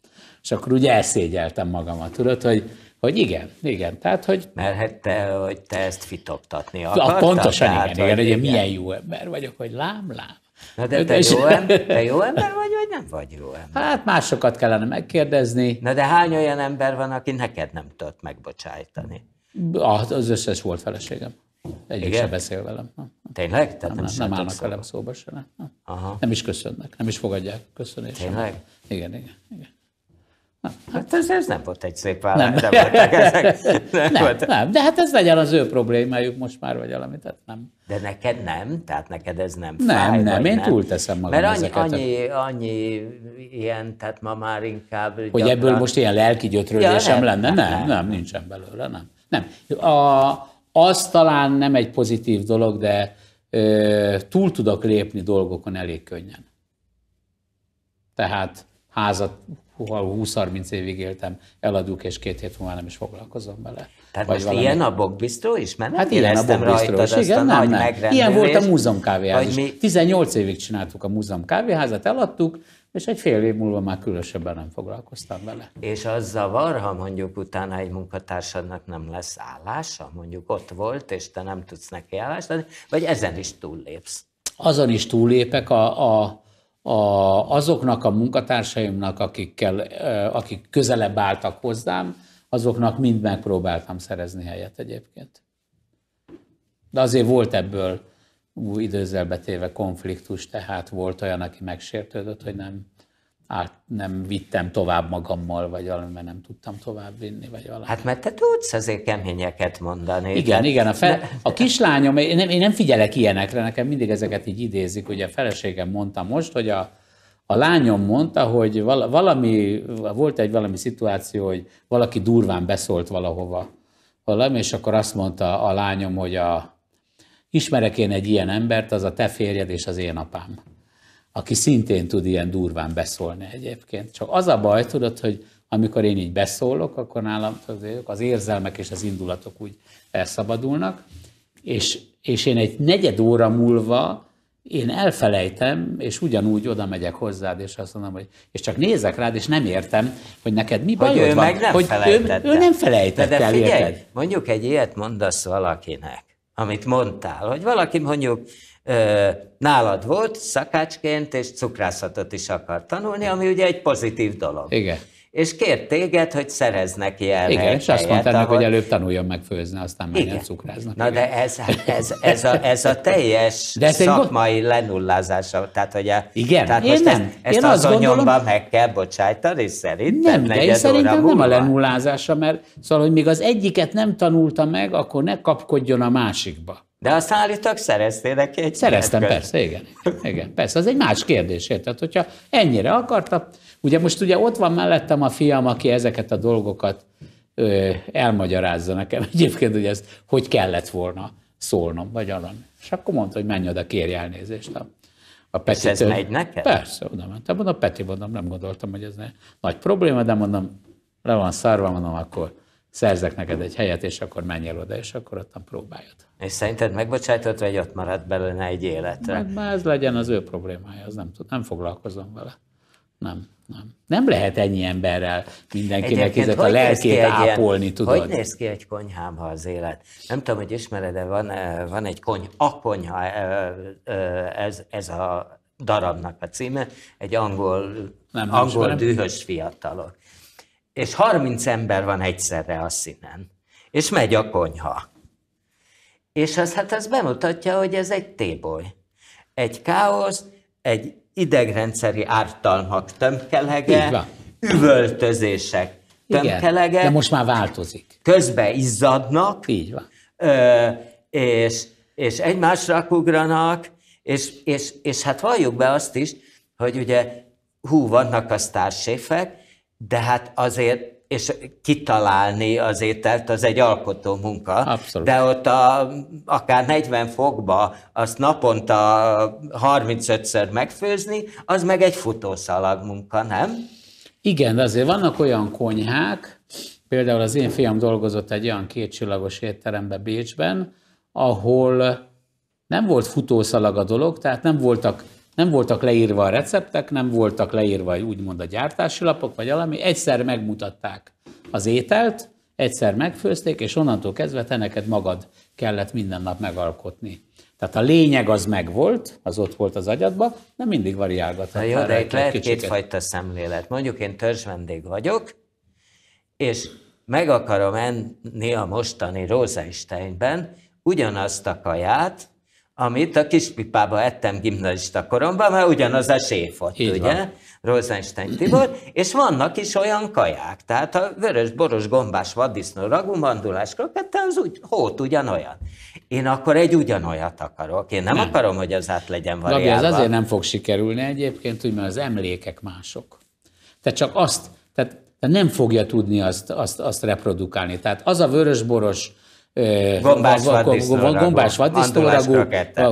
És akkor úgy elszégyeltem magamat, tudod, hogy, hogy igen, igen, tehát, hogy... Mert te, hogy te ezt fitoptatni akartad. Pontosan, tehát, igen, igen, hogy igen. milyen jó ember vagyok, hogy lám, lám. Na de te, és... jó ember, te jó ember vagy, vagy nem vagy jó ember? Hát másokat kellene megkérdezni. Na de hány olyan ember van, aki neked nem tudott megbocsájtani? Az összes volt feleségem. Egyik Igen? sem beszél velem. Tényleg? Tehát nem, nem, nem állnak szóba. velem szóba se. Nem. Aha. nem is köszönnek, nem is fogadják köszönést. Tényleg? Igen, igen, igen. Hát-, hát ez, ez nem volt egy szép válasz. Nem. Nem, nem, nem, volt. nem, de hát ez legyen az ő problémájuk most már, vagy valami, tehát nem. De neked nem? Tehát neked ez nem Nem, fáj, nem, én nem. túlteszem magam Mert annyi, ezeket. annyi, annyi ilyen, tehát ma már inkább... Hogy gyakran... ebből most ilyen lelki gyötrődésem ja, nem, lenne? Nem, nem, nem, nincsen belőle, nem. Nem. A, az talán nem egy pozitív dolog, de ö, túl tudok lépni dolgokon elég könnyen. Tehát házat 20-30 évig éltem, eladjuk, és két hét múlva nem is foglalkozom vele. Tehát vagy most valami. ilyen a bokbisztró is? Mert nem hát ilyen a bokbisztró is, igen, nem, nem. Ilyen volt a múzeum kávéház mi... 18 évig csináltuk a múzeum kávéházat, eladtuk, és egy fél év múlva már különösebben nem foglalkoztam vele. És az zavar, ha mondjuk utána egy munkatársadnak nem lesz állása, mondjuk ott volt, és te nem tudsz neki állást adni, vagy ezen is túllépsz? Azon is túllépek a, a, a, azoknak a munkatársaimnak, akikkel, akik közelebb álltak hozzám, azoknak mind megpróbáltam szerezni helyet egyébként. De azért volt ebből időzzel betéve konfliktus, tehát volt olyan, aki megsértődött, hogy nem, át, nem vittem tovább magammal, vagy valami, mert nem tudtam tovább vinni, vagy valami. Hát mert te tudsz azért keményeket mondani. Igen, tehát... igen. A, fe, a kislányom, én nem, én nem figyelek ilyenekre, nekem mindig ezeket így idézik, ugye a feleségem mondta most, hogy a, a lányom mondta, hogy valami, volt egy valami szituáció, hogy valaki durván beszólt valahova valami, és akkor azt mondta a lányom, hogy a, Ismerek én egy ilyen embert, az a te férjed és az én apám, aki szintén tud ilyen durván beszólni egyébként. Csak az a baj, tudod, hogy amikor én így beszólok, akkor nálam az érzelmek és az indulatok úgy elszabadulnak, és, és én egy negyed óra múlva én elfelejtem, és ugyanúgy oda megyek hozzád, és azt mondom, hogy és csak nézek rád, és nem értem, hogy neked mi bajod ő van. Meg nem hogy ő, ő nem felejtett de, de el, figyelj, érted? mondjuk egy ilyet mondasz valakinek, amit mondtál, hogy valaki mondjuk nálad volt szakácsként, és cukrászatot is akart tanulni, ami ugye egy pozitív dolog. Igen és kért téged, hogy szerez neki el. Igen, és azt mondta ahogy... hogy előbb tanuljon meg főzni, aztán menjen cukráznak. Na igen. de ez, ez, ez, a, ez a teljes de szakmai gond... lenullázása, tehát hogy a, igen, tehát én most nem. ezt, ezt én azon gondolom, meg kell bocsájtani szerintem. Nem, de én szerintem nem a lenullázása, mert szóval, hogy még az egyiket nem tanulta meg, akkor ne kapkodjon a másikba. De azt állítok, szereztél neki egy Szereztem, persze, igen. igen. Persze, az egy más kérdés, érted? Hogyha ennyire akarta, Ugye most ugye ott van mellettem a fiam, aki ezeket a dolgokat ö, elmagyarázza nekem egyébként, hogy ezt hogy kellett volna szólnom, vagy alany. És akkor mondta, hogy menj oda, kérj elnézést a, a Peti. Ez megy neked? Persze, oda mentem. Hát mondom, Peti, mondom, nem gondoltam, hogy ez ne, nagy probléma, de mondom, le van szarva, mondom, akkor szerzek neked egy helyet, és akkor menj el oda, és akkor ottan próbáljad. És szerinted megbocsájtott, vagy ott maradt belőle egy életre? Meg, ez legyen az ő problémája, az nem, tud, nem foglalkozom vele. Nem. Nem. nem lehet ennyi emberrel mindenkinek ezek a lelkét ápolni, ilyen, tudod? Hogy néz ki egy konyhámba az élet? Nem tudom, hogy ismered-e, van, eh, van egy konyha. a konyha, eh, eh, ez, ez a darabnak a címe, egy angol, nem, angol ismerem. dühös fiatalok. És 30 ember van egyszerre a színen. És megy a konyha. És az, hát az bemutatja, hogy ez egy téboly. Egy káosz, egy idegrendszeri ártalmak tömkelege, üvöltözések tömkelege. Igen, de most már változik. Közben izzadnak. Így van. Ö, és, és egymásra ugranak, és, és, és hát valljuk be azt is, hogy ugye hú, vannak a sztárséfek, de hát azért és kitalálni az ételt, az egy alkotó munka. Abszolút. De ott a, akár 40 fokba azt naponta 35-ször megfőzni, az meg egy futószalag munka, nem? Igen, de azért vannak olyan konyhák, például az én fiam dolgozott egy olyan kétcsillagos étterembe Bécsben, ahol nem volt futószalag a dolog, tehát nem voltak nem voltak leírva a receptek, nem voltak leírva úgymond a gyártási lapok, vagy valami. Egyszer megmutatták az ételt, egyszer megfőzték, és onnantól kezdve te neked magad kellett minden nap megalkotni. Tehát a lényeg az megvolt, az ott volt az agyadba, nem mindig variálgatott. Na jó, de itt lehet kicsiket. kétfajta szemlélet. Mondjuk én törzsvendég vagyok, és meg akarom enni a mostani Rózaisteinben ugyanazt a kaját, amit a kispipába ettem gimnazista koromban, mert ugyanaz a séf ott, Így ugye? Van. Rosenstein Tibor, és vannak is olyan kaják, tehát a vörös, boros, gombás, vaddisznó, ragú, mandulás, krokette, az úgy, hót ugyanolyan. Én akkor egy ugyanolyat akarok. Én nem, nem. akarom, hogy az át legyen variálva. Gabi, ez azért nem fog sikerülni egyébként, úgy, mert az emlékek mások. Te csak azt, tehát nem fogja tudni azt, azt, azt reprodukálni. Tehát az a vörösboros, boros Gombás vaddisznóragú.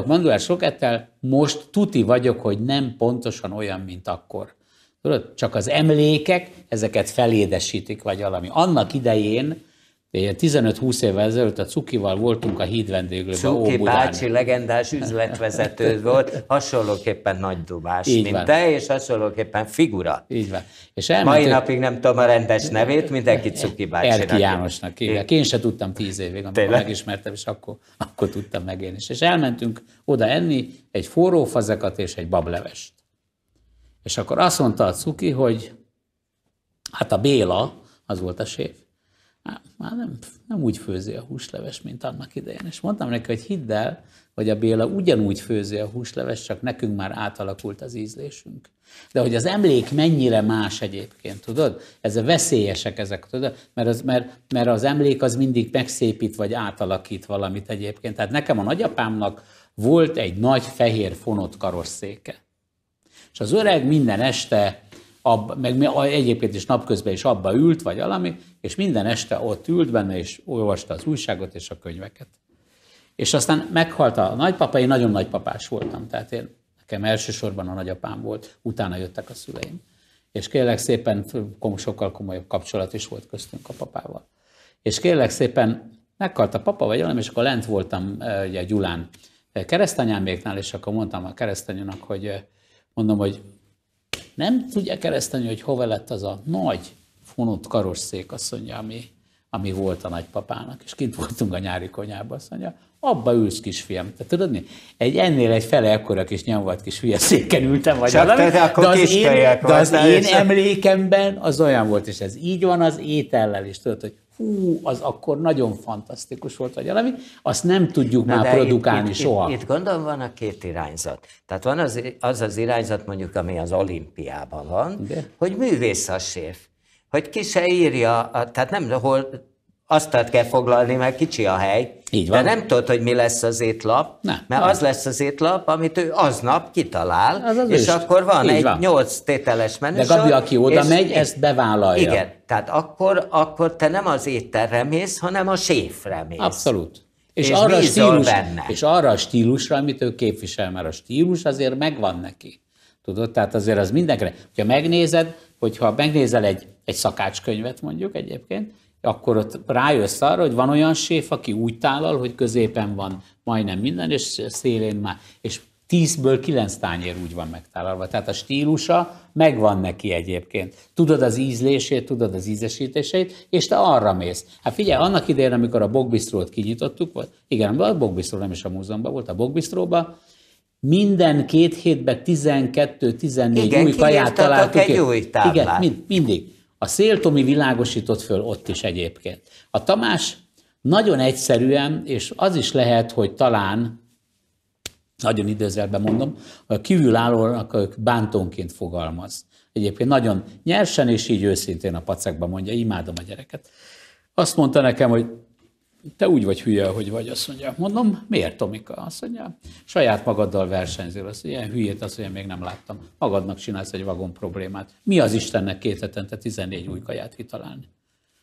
mandulás rokettel, Most tuti vagyok, hogy nem pontosan olyan, mint akkor. Tudod, csak az emlékek ezeket felédesítik, vagy valami. Annak idején ilyen 15-20 évvel ezelőtt a Cukival voltunk a híd vendéglőben Cuki Óbudán. bácsi legendás üzletvezető volt, hasonlóképpen nagy dobás, Így mint van. te, és hasonlóképpen figura. Így van. És elment, Mai napig nem tudom a rendes nevét, mindenki Cuki bácsi. Erki Jánosnak hívják. Én se tudtam tíz évig, amikor Tényleg? megismertem, és akkor, akkor tudtam meg én is. És elmentünk oda enni egy forró fazekat és egy bablevest. És akkor azt mondta a Cuki, hogy hát a Béla, az volt a séf, Hát, már nem, nem úgy főzi a húsleves, mint annak idején. És mondtam neki, hogy hidd el, hogy a Béla ugyanúgy főzi a húsleves, csak nekünk már átalakult az ízlésünk. De hogy az emlék mennyire más egyébként, tudod? Ez a veszélyesek ezek, tudod? Mert az, mert, mert az emlék az mindig megszépít, vagy átalakít valamit egyébként. Tehát nekem a nagyapámnak volt egy nagy fehér fonott karosszéke. És az öreg minden este abba, meg egyébként is napközben is abba ült, vagy valami, és minden este ott ült benne, és olvasta az újságot és a könyveket. És aztán meghalt a nagypapa, én nagyon nagypapás voltam, tehát én, nekem elsősorban a nagyapám volt, utána jöttek a szüleim. És kérlek szépen, sokkal komolyabb kapcsolat is volt köztünk a papával. És kérlek szépen, meghalt a papa vagy valami, és akkor lent voltam eh, ugye Gyulán eh, keresztanyáméknál, és akkor mondtam a keresztanyának, hogy eh, mondom, hogy nem tudja kereszteni, hogy hova lett az a nagy fonott karosszék, azt mondja, ami, ami volt a nagypapának. És kint voltunk a nyári konyában, azt mondja, abba ülsz, kisfiam. Te tudod mi? Egy ennél egy fele ekkora kis nyomvat kis hülye széken ültem, vagy Csak valami, te, de, az én, de az én emlékemben az olyan volt, és ez így van az étellel is, tudod, hogy hú, az akkor nagyon fantasztikus volt, vagy valami, azt nem tudjuk Na már produkálni itt, soha. Itt, itt gondolom van a két irányzat. Tehát van az az, az irányzat mondjuk, ami az olimpiában van, De? hogy művész a séf. Hogy ki se írja, a, tehát nem hol asztalt kell foglalni, mert kicsi a hely. Így van. De nem tudod, hogy mi lesz az étlap, ne, mert nem. az lesz az étlap, amit ő aznap kitalál, az az és őst. akkor van Így egy van. nyolc tételes menüsor. De Gabi, aki oda megy, ezt bevállalja. Igen, tehát akkor, akkor te nem az étterre mész, hanem a séfre mész. Abszolút. És, és, arra stílus, benne. és arra a stílusra, amit ő képvisel, mert a stílus azért megvan neki. Tudod, tehát azért az mindenkre. Ha megnézed, hogyha megnézel egy, egy szakácskönyvet mondjuk egyébként, akkor ott rájössz arra, hogy van olyan séf, aki úgy tálal, hogy középen van majdnem minden, és szélén már, és tízből kilenc tányér úgy van megtálalva. Tehát a stílusa megvan neki egyébként. Tudod az ízlését, tudod az ízesítését, és te arra mész. Hát figyelj, annak idején, amikor a Bogbisztrót kinyitottuk, vagy, igen, a Bogbisztró nem is a múzeumban volt, a Bogbisztróban, minden két hétben 12-14 új kaját találtuk. Egy új Igen, mind, mindig. A Széltomi világosított föl ott is egyébként. A Tamás nagyon egyszerűen, és az is lehet, hogy talán, nagyon időzelben mondom, a kívülállónak bántónként fogalmaz. Egyébként nagyon nyersen és így őszintén a pacekban mondja, imádom a gyereket. Azt mondta nekem, hogy te úgy vagy hülye, hogy vagy, azt mondja. Mondom, miért, Tomika? Azt mondja, saját magaddal versenyzél. Azt mondja, ilyen hülyét, azt mondja, még nem láttam. Magadnak csinálsz egy vagon problémát. Mi az Istennek két hetente 14 új kaját kitalálni?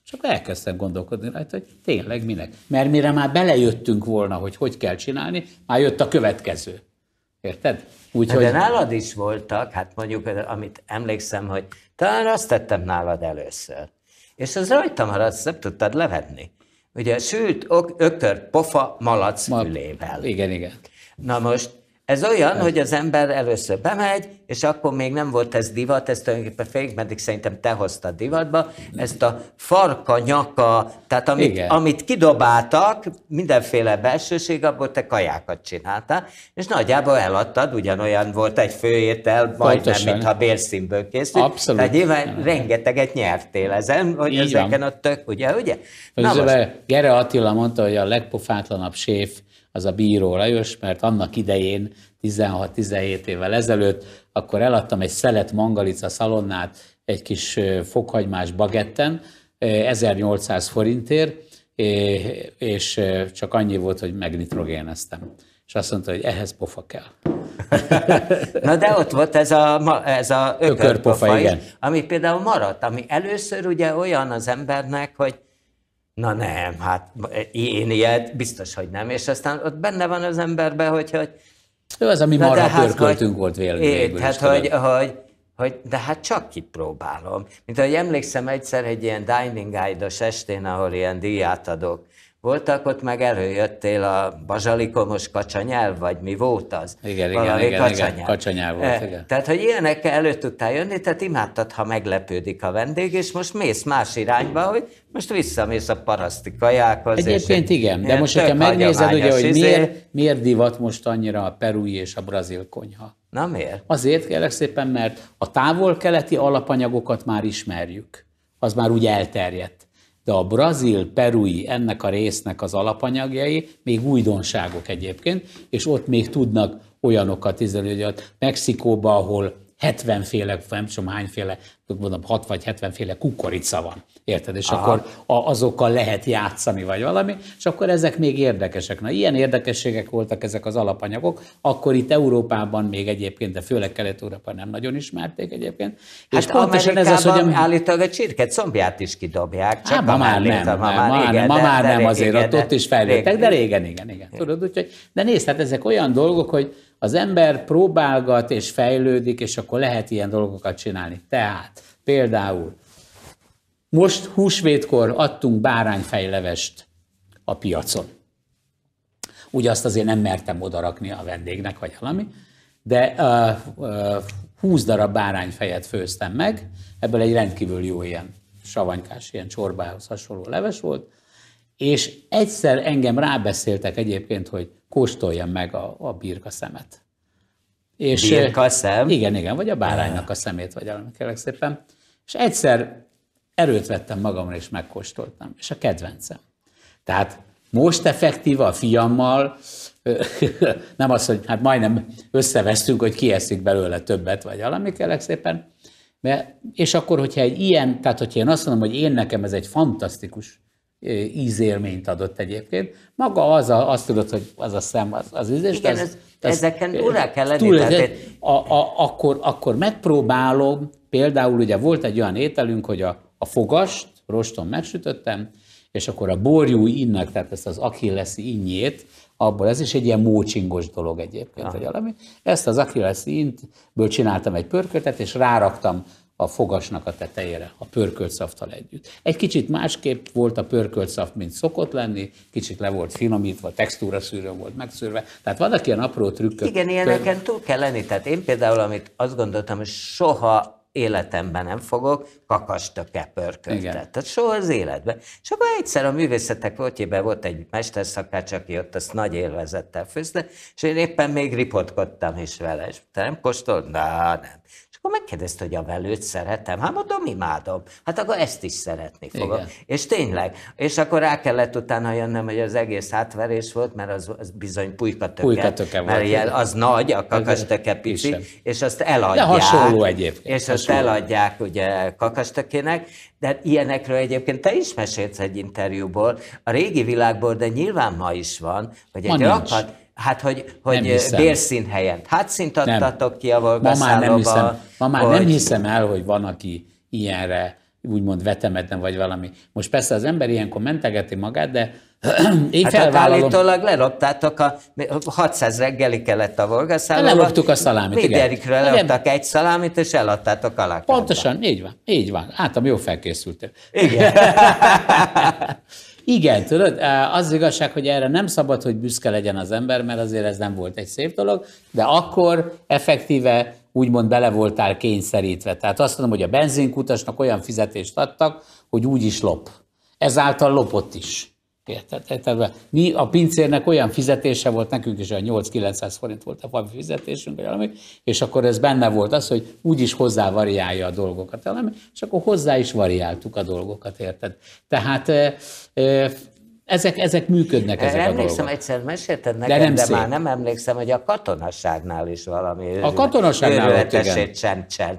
És akkor elkezdtem gondolkodni rajta, hogy tényleg minek. Mert mire már belejöttünk volna, hogy hogy kell csinálni, már jött a következő. Érted? Úgy, hogy... Hát de nálad is voltak, hát mondjuk, amit emlékszem, hogy talán azt tettem nálad először. És az rajtam maradt, nem tudtad levenni. Ugye szült ök, ötör pofa malac Mal- fülével. Igen, igen. Na most ez olyan, hogy az ember először bemegy, és akkor még nem volt ez divat, ezt tulajdonképpen félig, meddig szerintem te hoztad divatba, ezt a farka, nyaka, tehát amit, amit kidobáltak, mindenféle belsőség, abból te kajákat csináltál, és nagyjából eladtad, ugyanolyan volt egy főétel, majdnem, Pontosan. mintha bérszínből készült. Abszolút. Tehát nyilván rengeteget nyertél ezen, hogy Így ezeken van. a tök, ugye, ugye? Na most. Gere Attila mondta, hogy a legpofátlanabb séf, az a Bíró Lajos, mert annak idején, 16-17 évvel ezelőtt, akkor eladtam egy szelet mangalica szalonnát egy kis fokhagymás bagetten, 1800 forintért, és csak annyi volt, hogy megnitrogéneztem. És azt mondta, hogy ehhez pofa kell. Na de ott volt ez a, ez a ökörpofa, ökörpofa igen. ami például maradt, ami először ugye olyan az embernek, hogy na nem, hát e, én ilyet biztos, hogy nem. És aztán ott benne van az emberben, hogy, hogy ő az, ami mi marha hát, pörköltünk volt véleményből. Hát, hogy, hogy, hogy, hogy, de hát csak kipróbálom. Mint ahogy emlékszem egyszer egy ilyen dining guide-os estén, ahol ilyen díját adok, voltak, ott meg előjöttél a bazsalikomos kacsanyelv, vagy mi volt az? Igen, Valami igen, kacsanyelv. igen, kacsanyelv volt, eh, igen. Tehát, hogy ilyenekkel elő tudtál jönni, tehát imádtad, ha meglepődik a vendég, és most mész más irányba, hogy most visszamész a paraszti kajákhoz. Egyébként és igen, de most, hogyha megnézed, ugye, hogy izé- miért, miért divat most annyira a perui és a brazil konyha? Na miért? Azért kérlek szépen, mert a távol-keleti alapanyagokat már ismerjük. Az már úgy elterjedt de a brazil-perui ennek a résznek az alapanyagjai még újdonságok egyébként, és ott még tudnak olyanokat izelni, hogy a Mexikóba, ahol 70 féle, nem tudom hányféle, mondom 6 vagy 70 féle kukorica van, érted? És Aha. akkor a, azokkal lehet játszani, vagy valami, és akkor ezek még érdekesek. Na, ilyen érdekességek voltak ezek az alapanyagok, akkor itt Európában még egyébként, de főleg Kelet-Európában nem nagyon ismerték egyébként. Hát és pontosan ez az, hogy... állítólag a csirket combját is kidobják, csak hát, ma, már nem, ma már, nem, ma már nem azért, ott, ott is fejlődtek, de régen, igen, igen. Tudod, úgyhogy, de nézd, hát ezek olyan dolgok, hogy az ember próbálgat és fejlődik, és akkor lehet ilyen dolgokat csinálni. Tehát például most húsvétkor adtunk bárányfejlevest a piacon. Ugye azt azért nem mertem odarakni a vendégnek, vagy valami, de húsz darab bárányfejet főztem meg, ebből egy rendkívül jó ilyen savanykás, ilyen csorbához hasonló leves volt, és egyszer engem rábeszéltek egyébként, hogy kóstoljam meg a, a birka szemet. És, birka szem? Igen, igen, vagy a báránynak a szemét, vagy valami, kérlek szépen. És egyszer erőt vettem magamra, és megkóstoltam, és a kedvencem. Tehát most effektíva a fiammal, nem az, hogy hát majdnem összevesztünk, hogy kieszik belőle többet, vagy valami, kérlek szépen. De, és akkor, hogyha egy ilyen, tehát hogyha én azt mondom, hogy én nekem ez egy fantasztikus ízélményt adott egyébként. Maga az a, azt tudod, hogy az a szem, az, az ízés. Igen, az, az, ezeken túl kell lenni. Túl, tehát, a, a, akkor, akkor megpróbálom, például ugye volt egy olyan ételünk, hogy a, a fogast roston megsütöttem, és akkor a borjú innak, tehát ezt az akilleszi innyét, abból ez is egy ilyen mócsingos dolog egyébként, Aha. vagy valami. Ezt az akilleszi intből csináltam egy pörköltet, és ráraktam a fogasnak a tetejére, a pörköltszaftal együtt. Egy kicsit másképp volt a pörköltszaft, mint szokott lenni, kicsit le volt finomítva, textúra szűrő volt megszűrve, tehát vannak ilyen apró trükkök. Igen, ilyeneken kör... túl kell lenni, tehát én például, amit azt gondoltam, hogy soha életemben nem fogok kakastöke pörköltet. Igen. Tehát soha az életben. És akkor egyszer a művészetek voltjében volt egy mesterszakács, aki ott azt nagy élvezettel főzte, és én éppen még ripotkodtam is vele, és te nem kóstolod? Na, nem akkor megkérdezte, hogy a velőt szeretem. Hát mondom, imádom. Hát akkor ezt is szeretni fogom. Igen. És tényleg. És akkor rá kellett utána jönnöm, hogy az egész átverés volt, mert az, az bizony pulykatöke. Pulykatöke mert volt. Ilyen, az nagy, a kakastöke pici, és azt eladják. De hasonló egyébként. És hasonló. azt eladják ugye kakastökének, de ilyenekről egyébként te is mesélsz egy interjúból, a régi világból, de nyilván ma is van, hogy egy rakat Hát, hogy, hogy eh, bérszín helyett. Hát adtatok ki a Ma már nem hiszem, ma már hogy... nem hiszem el, hogy van, aki ilyenre úgymond vetemedne, vagy valami. Most persze az ember ilyenkor mentegeti magát, de én hát, hát felvállalom. állítólag a 600 reggeli kellett a volgaszállóba. Leloptuk a szalámit, Mindenikről igen. Hát, leloptak egy szalámit, és eladtátok a lakásba. Pontosan, így van, így van. Hát, jó felkészültél. Igen. Igen, tudod, az igazság, hogy erre nem szabad, hogy büszke legyen az ember, mert azért ez nem volt egy szép dolog, de akkor effektíve úgymond bele voltál kényszerítve. Tehát azt mondom, hogy a benzinkutasnak olyan fizetést adtak, hogy úgy is lop. Ezáltal lopott is. Érted? Érted? Mi a pincérnek olyan fizetése volt, nekünk is olyan 8-900 forint volt a havi fizetésünk, vagy valami, és akkor ez benne volt az, hogy úgyis hozzá variálja a dolgokat, valami, és akkor hozzá is variáltuk a dolgokat, érted? Tehát ezek, ezek működnek, ezek emlékszem, a Emlékszem, egyszer mesélted nekem, de, nem de már nem emlékszem, hogy a katonaságnál is valami A katonaságnál ott,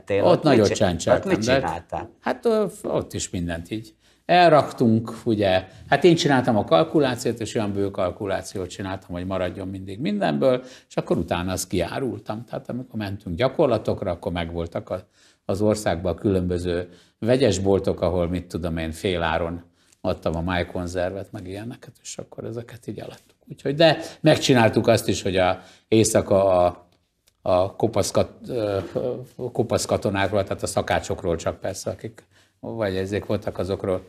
igen. Ott, ott nagyon csencseltem. Ott mit csináltál? Hát ott is mindent így elraktunk, ugye, hát én csináltam a kalkulációt, és olyan bő kalkulációt csináltam, hogy maradjon mindig mindenből, és akkor utána azt kiárultam. Tehát amikor mentünk gyakorlatokra, akkor megvoltak az országban a különböző vegyesboltok, ahol mit tudom én féláron adtam a májkonzervet, meg ilyeneket, és akkor ezeket így eladtuk. Úgyhogy, de megcsináltuk azt is, hogy a éjszaka a a kopaszkat, kopaszkatonákról, tehát a szakácsokról csak persze, akik vagy ezek voltak azokról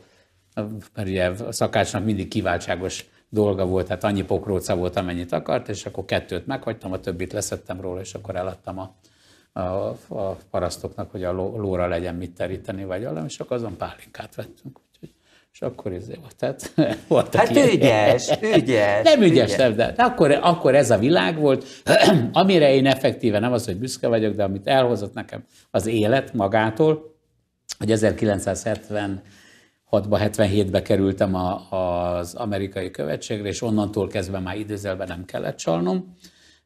mert ugye a szakácsnak mindig kiváltságos dolga volt, tehát annyi pokróca volt, amennyit akart, és akkor kettőt meghagytam, a többit leszettem róla, és akkor eladtam a, a, a parasztoknak, hogy a lóra legyen mit teríteni, vagy valami, és akkor azon pálinkát vettünk. Úgyhogy, és akkor ez volt. Tehát, volt hát ilyen. ügyes, ügyes. Nem ügyes, ügyes. nem, de hát akkor, akkor ez a világ volt. Amire én effektíve nem az, hogy büszke vagyok, de amit elhozott nekem az élet magától, hogy 1970 76-ba, 77-be kerültem a, az amerikai követségre, és onnantól kezdve már időzelben nem kellett csalnom,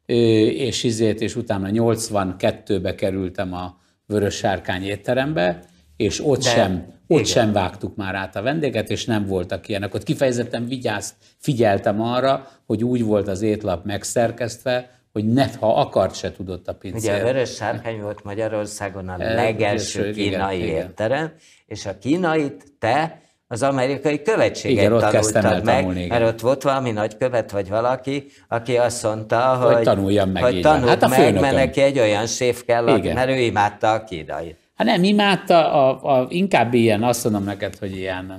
és izért, és utána 82-be kerültem a Vörös Sárkány étterembe, és ott De, sem, ott igen. sem vágtuk már át a vendéget, és nem voltak ilyenek. Ott kifejezetten vigyázt, figyeltem arra, hogy úgy volt az étlap megszerkesztve, hogy net, ha akart, se tudott a pincér. Ugye a Vörös Sárkány volt Magyarországon a legelső kínai igen, étterem, igen és a kínait te az amerikai követséget igen, ott meg, tanulni, igen. mert ott volt valami nagykövet vagy valaki, aki azt mondta, hogy, hogy tanuljam meg, hogy tanul hát a meg, mert neki egy olyan séf kell, igen. mert ő imádta a kínait. Hát nem, imádta, a, a, inkább ilyen, azt mondom neked, hogy ilyen eh,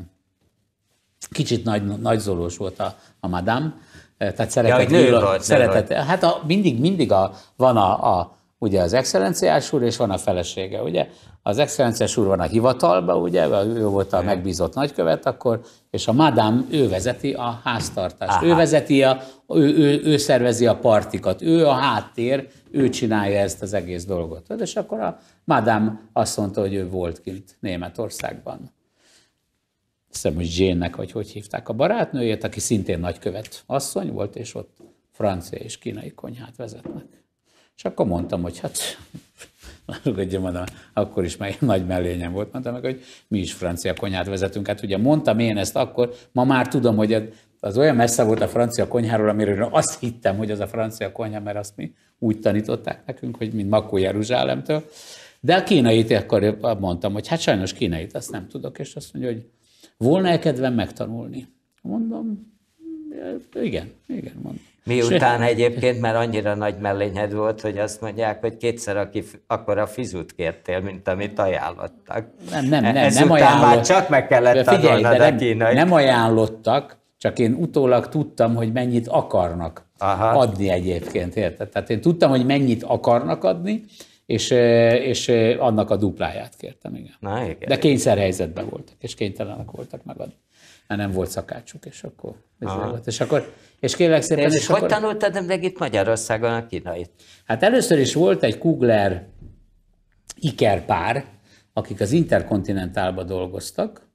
kicsit nagy, nagyzolós volt a, a madám, eh, tehát szeretett, ja, illat, volt, szeretett hát a, mindig, mindig a, van a, a, ugye az excellenciás úr, és van a felesége, ugye? az excellences úr van a hivatalban, ugye, ő volt a megbízott nagykövet akkor, és a madám, ő vezeti a háztartást, Aha. ő vezeti, a, ő, ő, ő szervezi a partikat, ő a háttér, ő csinálja ezt az egész dolgot. És akkor a madám azt mondta, hogy ő volt kint Németországban. Hiszem, hogy Jane-nek, vagy hogy hívták a barátnőjét, aki szintén nagykövet asszony volt, és ott francia és kínai konyhát vezetnek. És akkor mondtam, hogy hát Nyugodjon, mondom, akkor is meg nagy mellényem volt, mondta meg, hogy mi is francia konyhát vezetünk. Hát ugye mondtam én ezt akkor, ma már tudom, hogy az olyan messze volt a francia konyháról, amiről azt hittem, hogy az a francia konyha, mert azt mi úgy tanították nekünk, hogy mint Makó Jeruzsálemtől. De a kínait akkor mondtam, hogy hát sajnos kínait, azt nem tudok, és azt mondja, hogy volna-e kedvem megtanulni? Mondom, igen, igen, mondom. Miután egyébként már annyira nagy mellényed volt, hogy azt mondják, hogy kétszer aki, akkor a fizut kértél, mint amit ajánlottak. Nem, nem, nem, Ezután nem ajánlottak. már csak meg kellett Figyelj, de nem, a nem ajánlottak, csak én utólag tudtam, hogy mennyit akarnak Aha. adni egyébként, érted? Tehát én tudtam, hogy mennyit akarnak adni, és, és annak a dupláját kértem, igen. Na, igen. De kényszerhelyzetben voltak, és kénytelenek voltak megadni mert nem volt szakácsuk, és akkor volt. És akkor, és kérlek szépen... De és hogy akkor... tanultad meg itt Magyarországon a kínait? Hát először is volt egy Kugler ikerpár, akik az Interkontinentálba dolgoztak,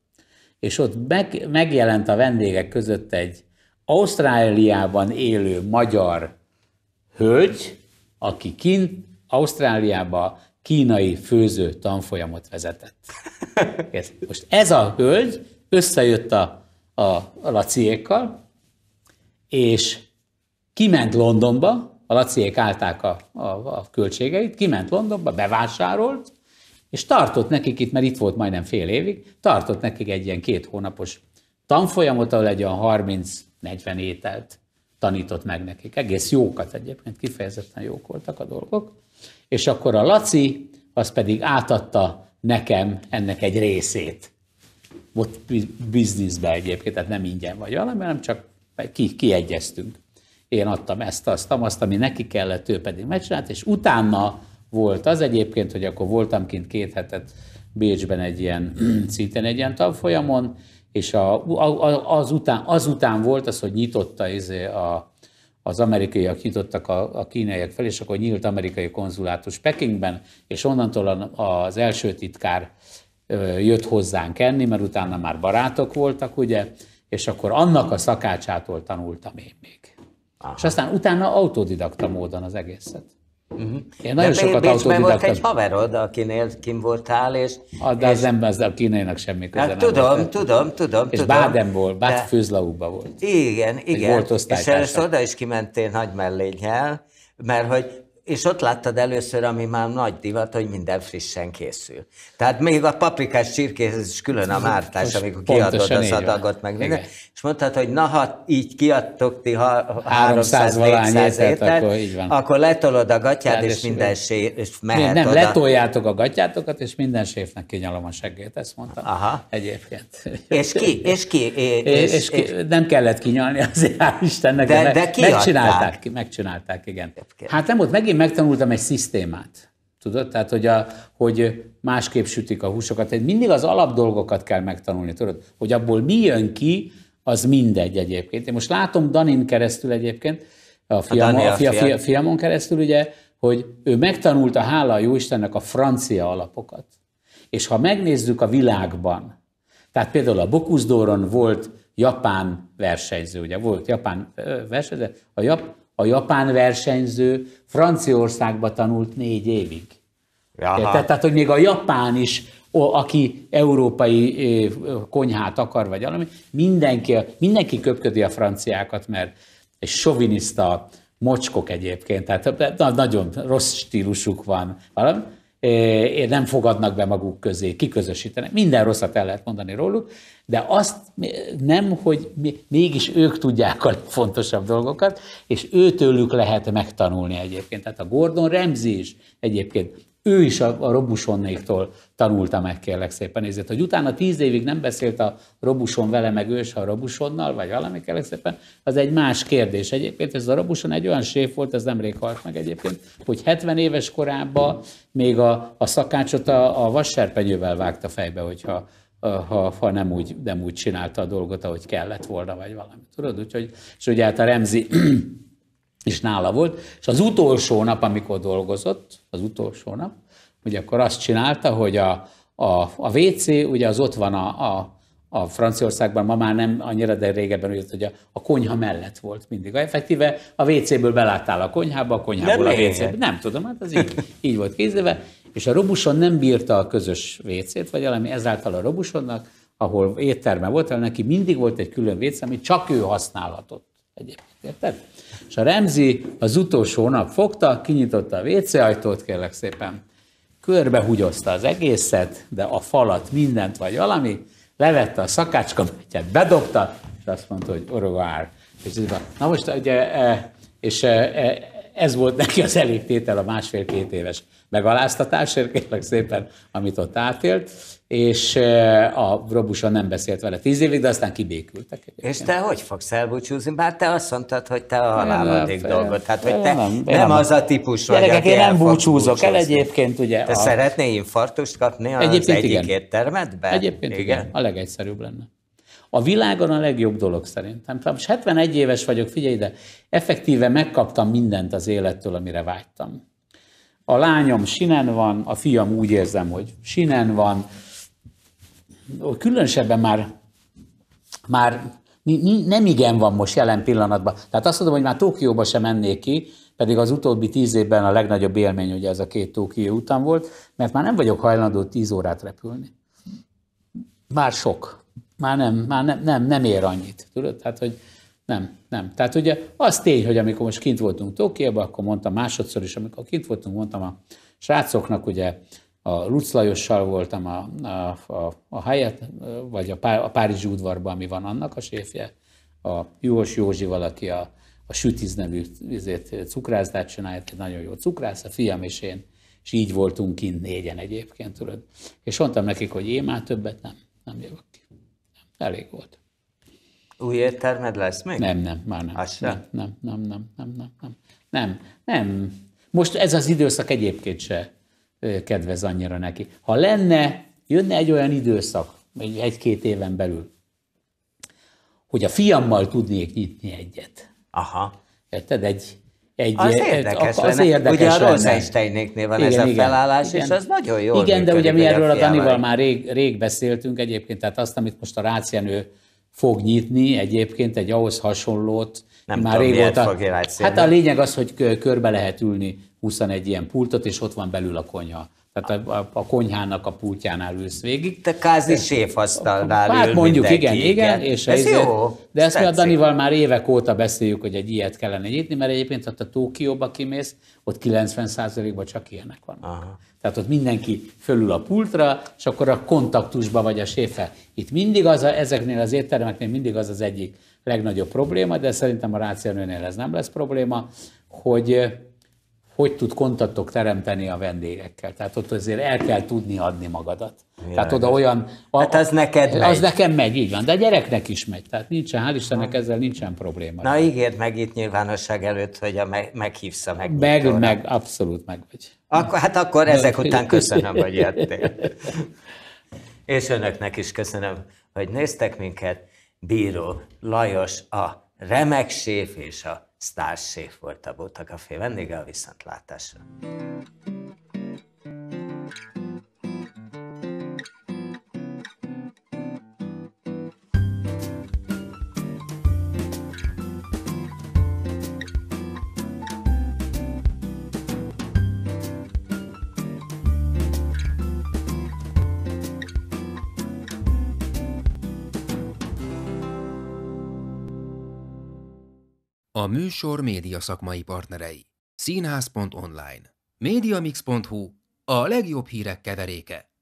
és ott meg, megjelent a vendégek között egy Ausztráliában élő magyar hölgy, aki kint Ausztráliába kínai főző tanfolyamot vezetett. Most ez a hölgy összejött a a laciékkal, és kiment Londonba, a laciék állták a, a, a költségeit, kiment Londonba, bevásárolt, és tartott nekik itt, mert itt volt majdnem fél évig, tartott nekik egy ilyen két hónapos tanfolyamot, ahol egy olyan 30-40 ételt tanított meg nekik. Egész jókat egyébként, kifejezetten jók voltak a dolgok. És akkor a Laci, az pedig átadta nekem ennek egy részét volt bizniszbe egyébként, tehát nem ingyen vagy valami, hanem csak ki, kiegyeztünk. Én adtam ezt, azt, azt, ami neki kellett, ő pedig megcsinált, és utána volt az egyébként, hogy akkor voltam kint két hetet Bécsben egy ilyen, szintén egy ilyen tanfolyamon, és a, a, az után volt az, hogy nyitotta izé a, az amerikaiak nyitottak a, a kínaiak fel, és akkor nyílt amerikai konzulátus Pekingben, és onnantól az első titkár jött hozzánk enni, mert utána már barátok voltak, ugye, és akkor annak a szakácsától tanultam én még. Aha. És aztán utána autodidakta módon az egészet. Uh-huh. Én nagyon de sokat Bécsben autodidakta... volt egy haverod, akinél kim voltál, és... A de és... az ember a kínainak semmi köze hát, nem tudom, volt. Tudom, tudom, és tudom. És Bádenból, Bád de... volt. Igen, igen. Egy volt és először oda is kimentél nagy mellényel, mert hogy és ott láttad először, ami már nagy divat, hogy minden frissen készül. Tehát még a paprikás csirkéhez is külön a mártás, amikor kiadod az adagot, meg minden. Igen. És mondtad, hogy na, ha így kiadtok ti 300 valány ételt, akkor, akkor letolod a gatyád, és, minden és mehet Nem, nem letoljátok a gatyátokat, és minden séfnek kinyalom a seggét, ezt mondtam Aha. egyébként. És ki? És ki? És, és, és ki, nem kellett kinyalni azért, Istennek, de, de, de megcsinálták, megcsinálták, igen. Hát nem volt megint megint megtanultam egy szisztémát. Tudod? Tehát, hogy, a, hogy másképp sütik a húsokat. Tehát mindig az alapdolgokat kell megtanulni, tudod? Hogy abból mi jön ki, az mindegy egyébként. Én most látom Danin keresztül egyébként, a, fiam, a, a fia, fia, fiamon keresztül, ugye, hogy ő megtanulta, hála a Jóistennek, a francia alapokat. És ha megnézzük a világban, tehát például a Bokuszdóron volt japán versenyző, ugye volt japán versenyző, a jap, a japán versenyző Franciaországba tanult négy évig. Tehát, tehát, hogy még a japán is, aki európai konyhát akar, vagy valami, mindenki, mindenki köpködi a franciákat, mert egy sovinista mocskok egyébként, tehát nagyon rossz stílusuk van. Valami, nem fogadnak be maguk közé, kiközösítenek. Minden rosszat el lehet mondani róluk, de azt nem, hogy mégis ők tudják a fontosabb dolgokat, és őtőlük lehet megtanulni egyébként. Tehát a Gordon Ramsay is egyébként ő is a, a Robusonnéktól tanulta meg, kérlek szépen. Ezért, hogy utána tíz évig nem beszélt a Robuson vele, meg ő a Robusonnal, vagy valami, kérlek szépen, az egy más kérdés. Egyébként ez a Robuson egy olyan séf volt, ez nemrég halt meg egyébként, hogy 70 éves korában még a, a szakácsot a, a vasserpenyővel vágta fejbe, hogyha ha, ha nem, úgy, nem úgy csinálta a dolgot, ahogy kellett volna, vagy valami. Tudod, úgyhogy, és ugye hát a Remzi és nála volt, és az utolsó nap, amikor dolgozott, az utolsó nap, ugye akkor azt csinálta, hogy a, a, a WC, ugye az ott van a, a, a Franciaországban, ma már nem annyira, de régebben úgy, hogy a, a konyha mellett volt mindig. Effektíve a WC-ből beláttál a konyhába, a konyhából nem a wc Nem tudom, hát ez így, így volt kézdeve. És a Robuson nem bírta a közös WC-t, vagy valami ezáltal a Robusonnak, ahol étterme volt, neki mindig volt egy külön WC, amit csak ő használhatott. Egyébként, érted? És a Remzi az utolsó nap fogta, kinyitotta a WC ajtót, kérlek szépen, körbehugyozta az egészet, de a falat, mindent vagy valami, levette a szakácskabátját, bedobta, és azt mondta, hogy orogár. na most ugye, eh, és eh, eh, ez volt neki az elégtétel a másfél-két éves megaláztatásért, kérlek szépen, amit ott átélt, és eh, a Robusa nem beszélt vele tíz évig, de aztán kibékültek. Egyébként. És te hogy fogsz elbúcsúzni? Bár te azt mondtad, hogy te a halálodik dolgot, tehát hogy te nem, nem, nem az a típus vagy, Gyerekek, én nem búcsúzok el egyébként, ugye. Te a... szeretnél infartust kapni az egyik éttermedben? Egyébként igen. igen, a legegyszerűbb lenne. A világon a legjobb dolog szerintem. Tehát most 71 éves vagyok, figyelj ide, effektíve megkaptam mindent az élettől, amire vágytam. A lányom sinen van, a fiam úgy érzem, hogy sinen van. Különösebben már, már nem igen van most jelen pillanatban. Tehát azt mondom, hogy már Tokióba sem mennék ki, pedig az utóbbi tíz évben a legnagyobb élmény ugye ez a két Tokió után volt, mert már nem vagyok hajlandó tíz órát repülni. Már sok már nem, már nem, nem, nem ér annyit. Tudod? Tehát, hogy nem, nem. Tehát ugye az tény, hogy amikor most kint voltunk Tokióban, akkor mondtam másodszor is, amikor kint voltunk, mondtam a srácoknak, ugye a Luc Lajossal voltam a, a, a, a helyet, vagy a, Pá, a Párizsi udvarban, ami van annak a séfje, a Jós Józsi valaki a, a Sütiz nevű ezért, cukrászdát csinálja, egy nagyon jó cukrász, a fiam és én, és így voltunk kint négyen egyébként, tudod. És mondtam nekik, hogy én már többet nem, nem jövök ki. Elég volt. Új éttermed lesz még? Nem, nem, már nem. Azt nem, nem, nem, nem, nem, nem, nem, nem, nem. Most ez az időszak egyébként se kedvez annyira neki. Ha lenne, jönne egy olyan időszak, egy-két éven belül, hogy a fiammal tudnék nyitni egyet. Aha. Érted? Egy, egy... Az érdekes az lenne. Érdekes ugye a Rosensteinéknél van igen, ez igen, a felállás, igen. és az nagyon jó. Igen, működik, de ugye mi erről a Danival már rég, rég beszéltünk egyébként, tehát azt, amit most a Rácienő fog nyitni egyébként egy ahhoz hasonlót, nem már tudom, régóta. Fog hát a lényeg az, hogy körbe lehet ülni 21 ilyen pultot, és ott van belül a konyha. Tehát a, a, a konyhának a pultjánál ülsz végig. Te kázi séfasztalnál Hát mondjuk igen, igen, igen. És ez ezért, jó. De ezt mi a Danival már évek óta beszéljük, hogy egy ilyet kellene nyitni, mert egyébként ott a Tókióba kimész, ott 90%-ban csak ilyenek vannak. Aha. Tehát ott mindenki fölül a pultra, és akkor a kontaktusba vagy a séfe. Itt mindig az, a, ezeknél az éttermeknél mindig az az egyik legnagyobb probléma, de szerintem a rációnőnél ez nem lesz probléma, hogy hogy tud kontaktok teremteni a vendégekkel. Tehát ott azért el kell tudni adni magadat. Jaj. Tehát oda olyan... A, hát az neked megy. Az nekem megy, így van. De a gyereknek is megy. Tehát nincsen, hál' Istennek ezzel nincsen probléma. Na ígérd meg itt nyilvánosság előtt, hogy a me- meghívsz a meg, meg, meg, abszolút meg vagy. Ak- hát akkor ezek után köszönöm, hogy jöttél. És önöknek is köszönöm, hogy néztek minket. Bíró Lajos a remek séf és a Stárséf volt a Bóta Café vendége a viszontlátásra. A műsor média szakmai partnerei. Színház.online, mediamix.hu, a legjobb hírek keveréke.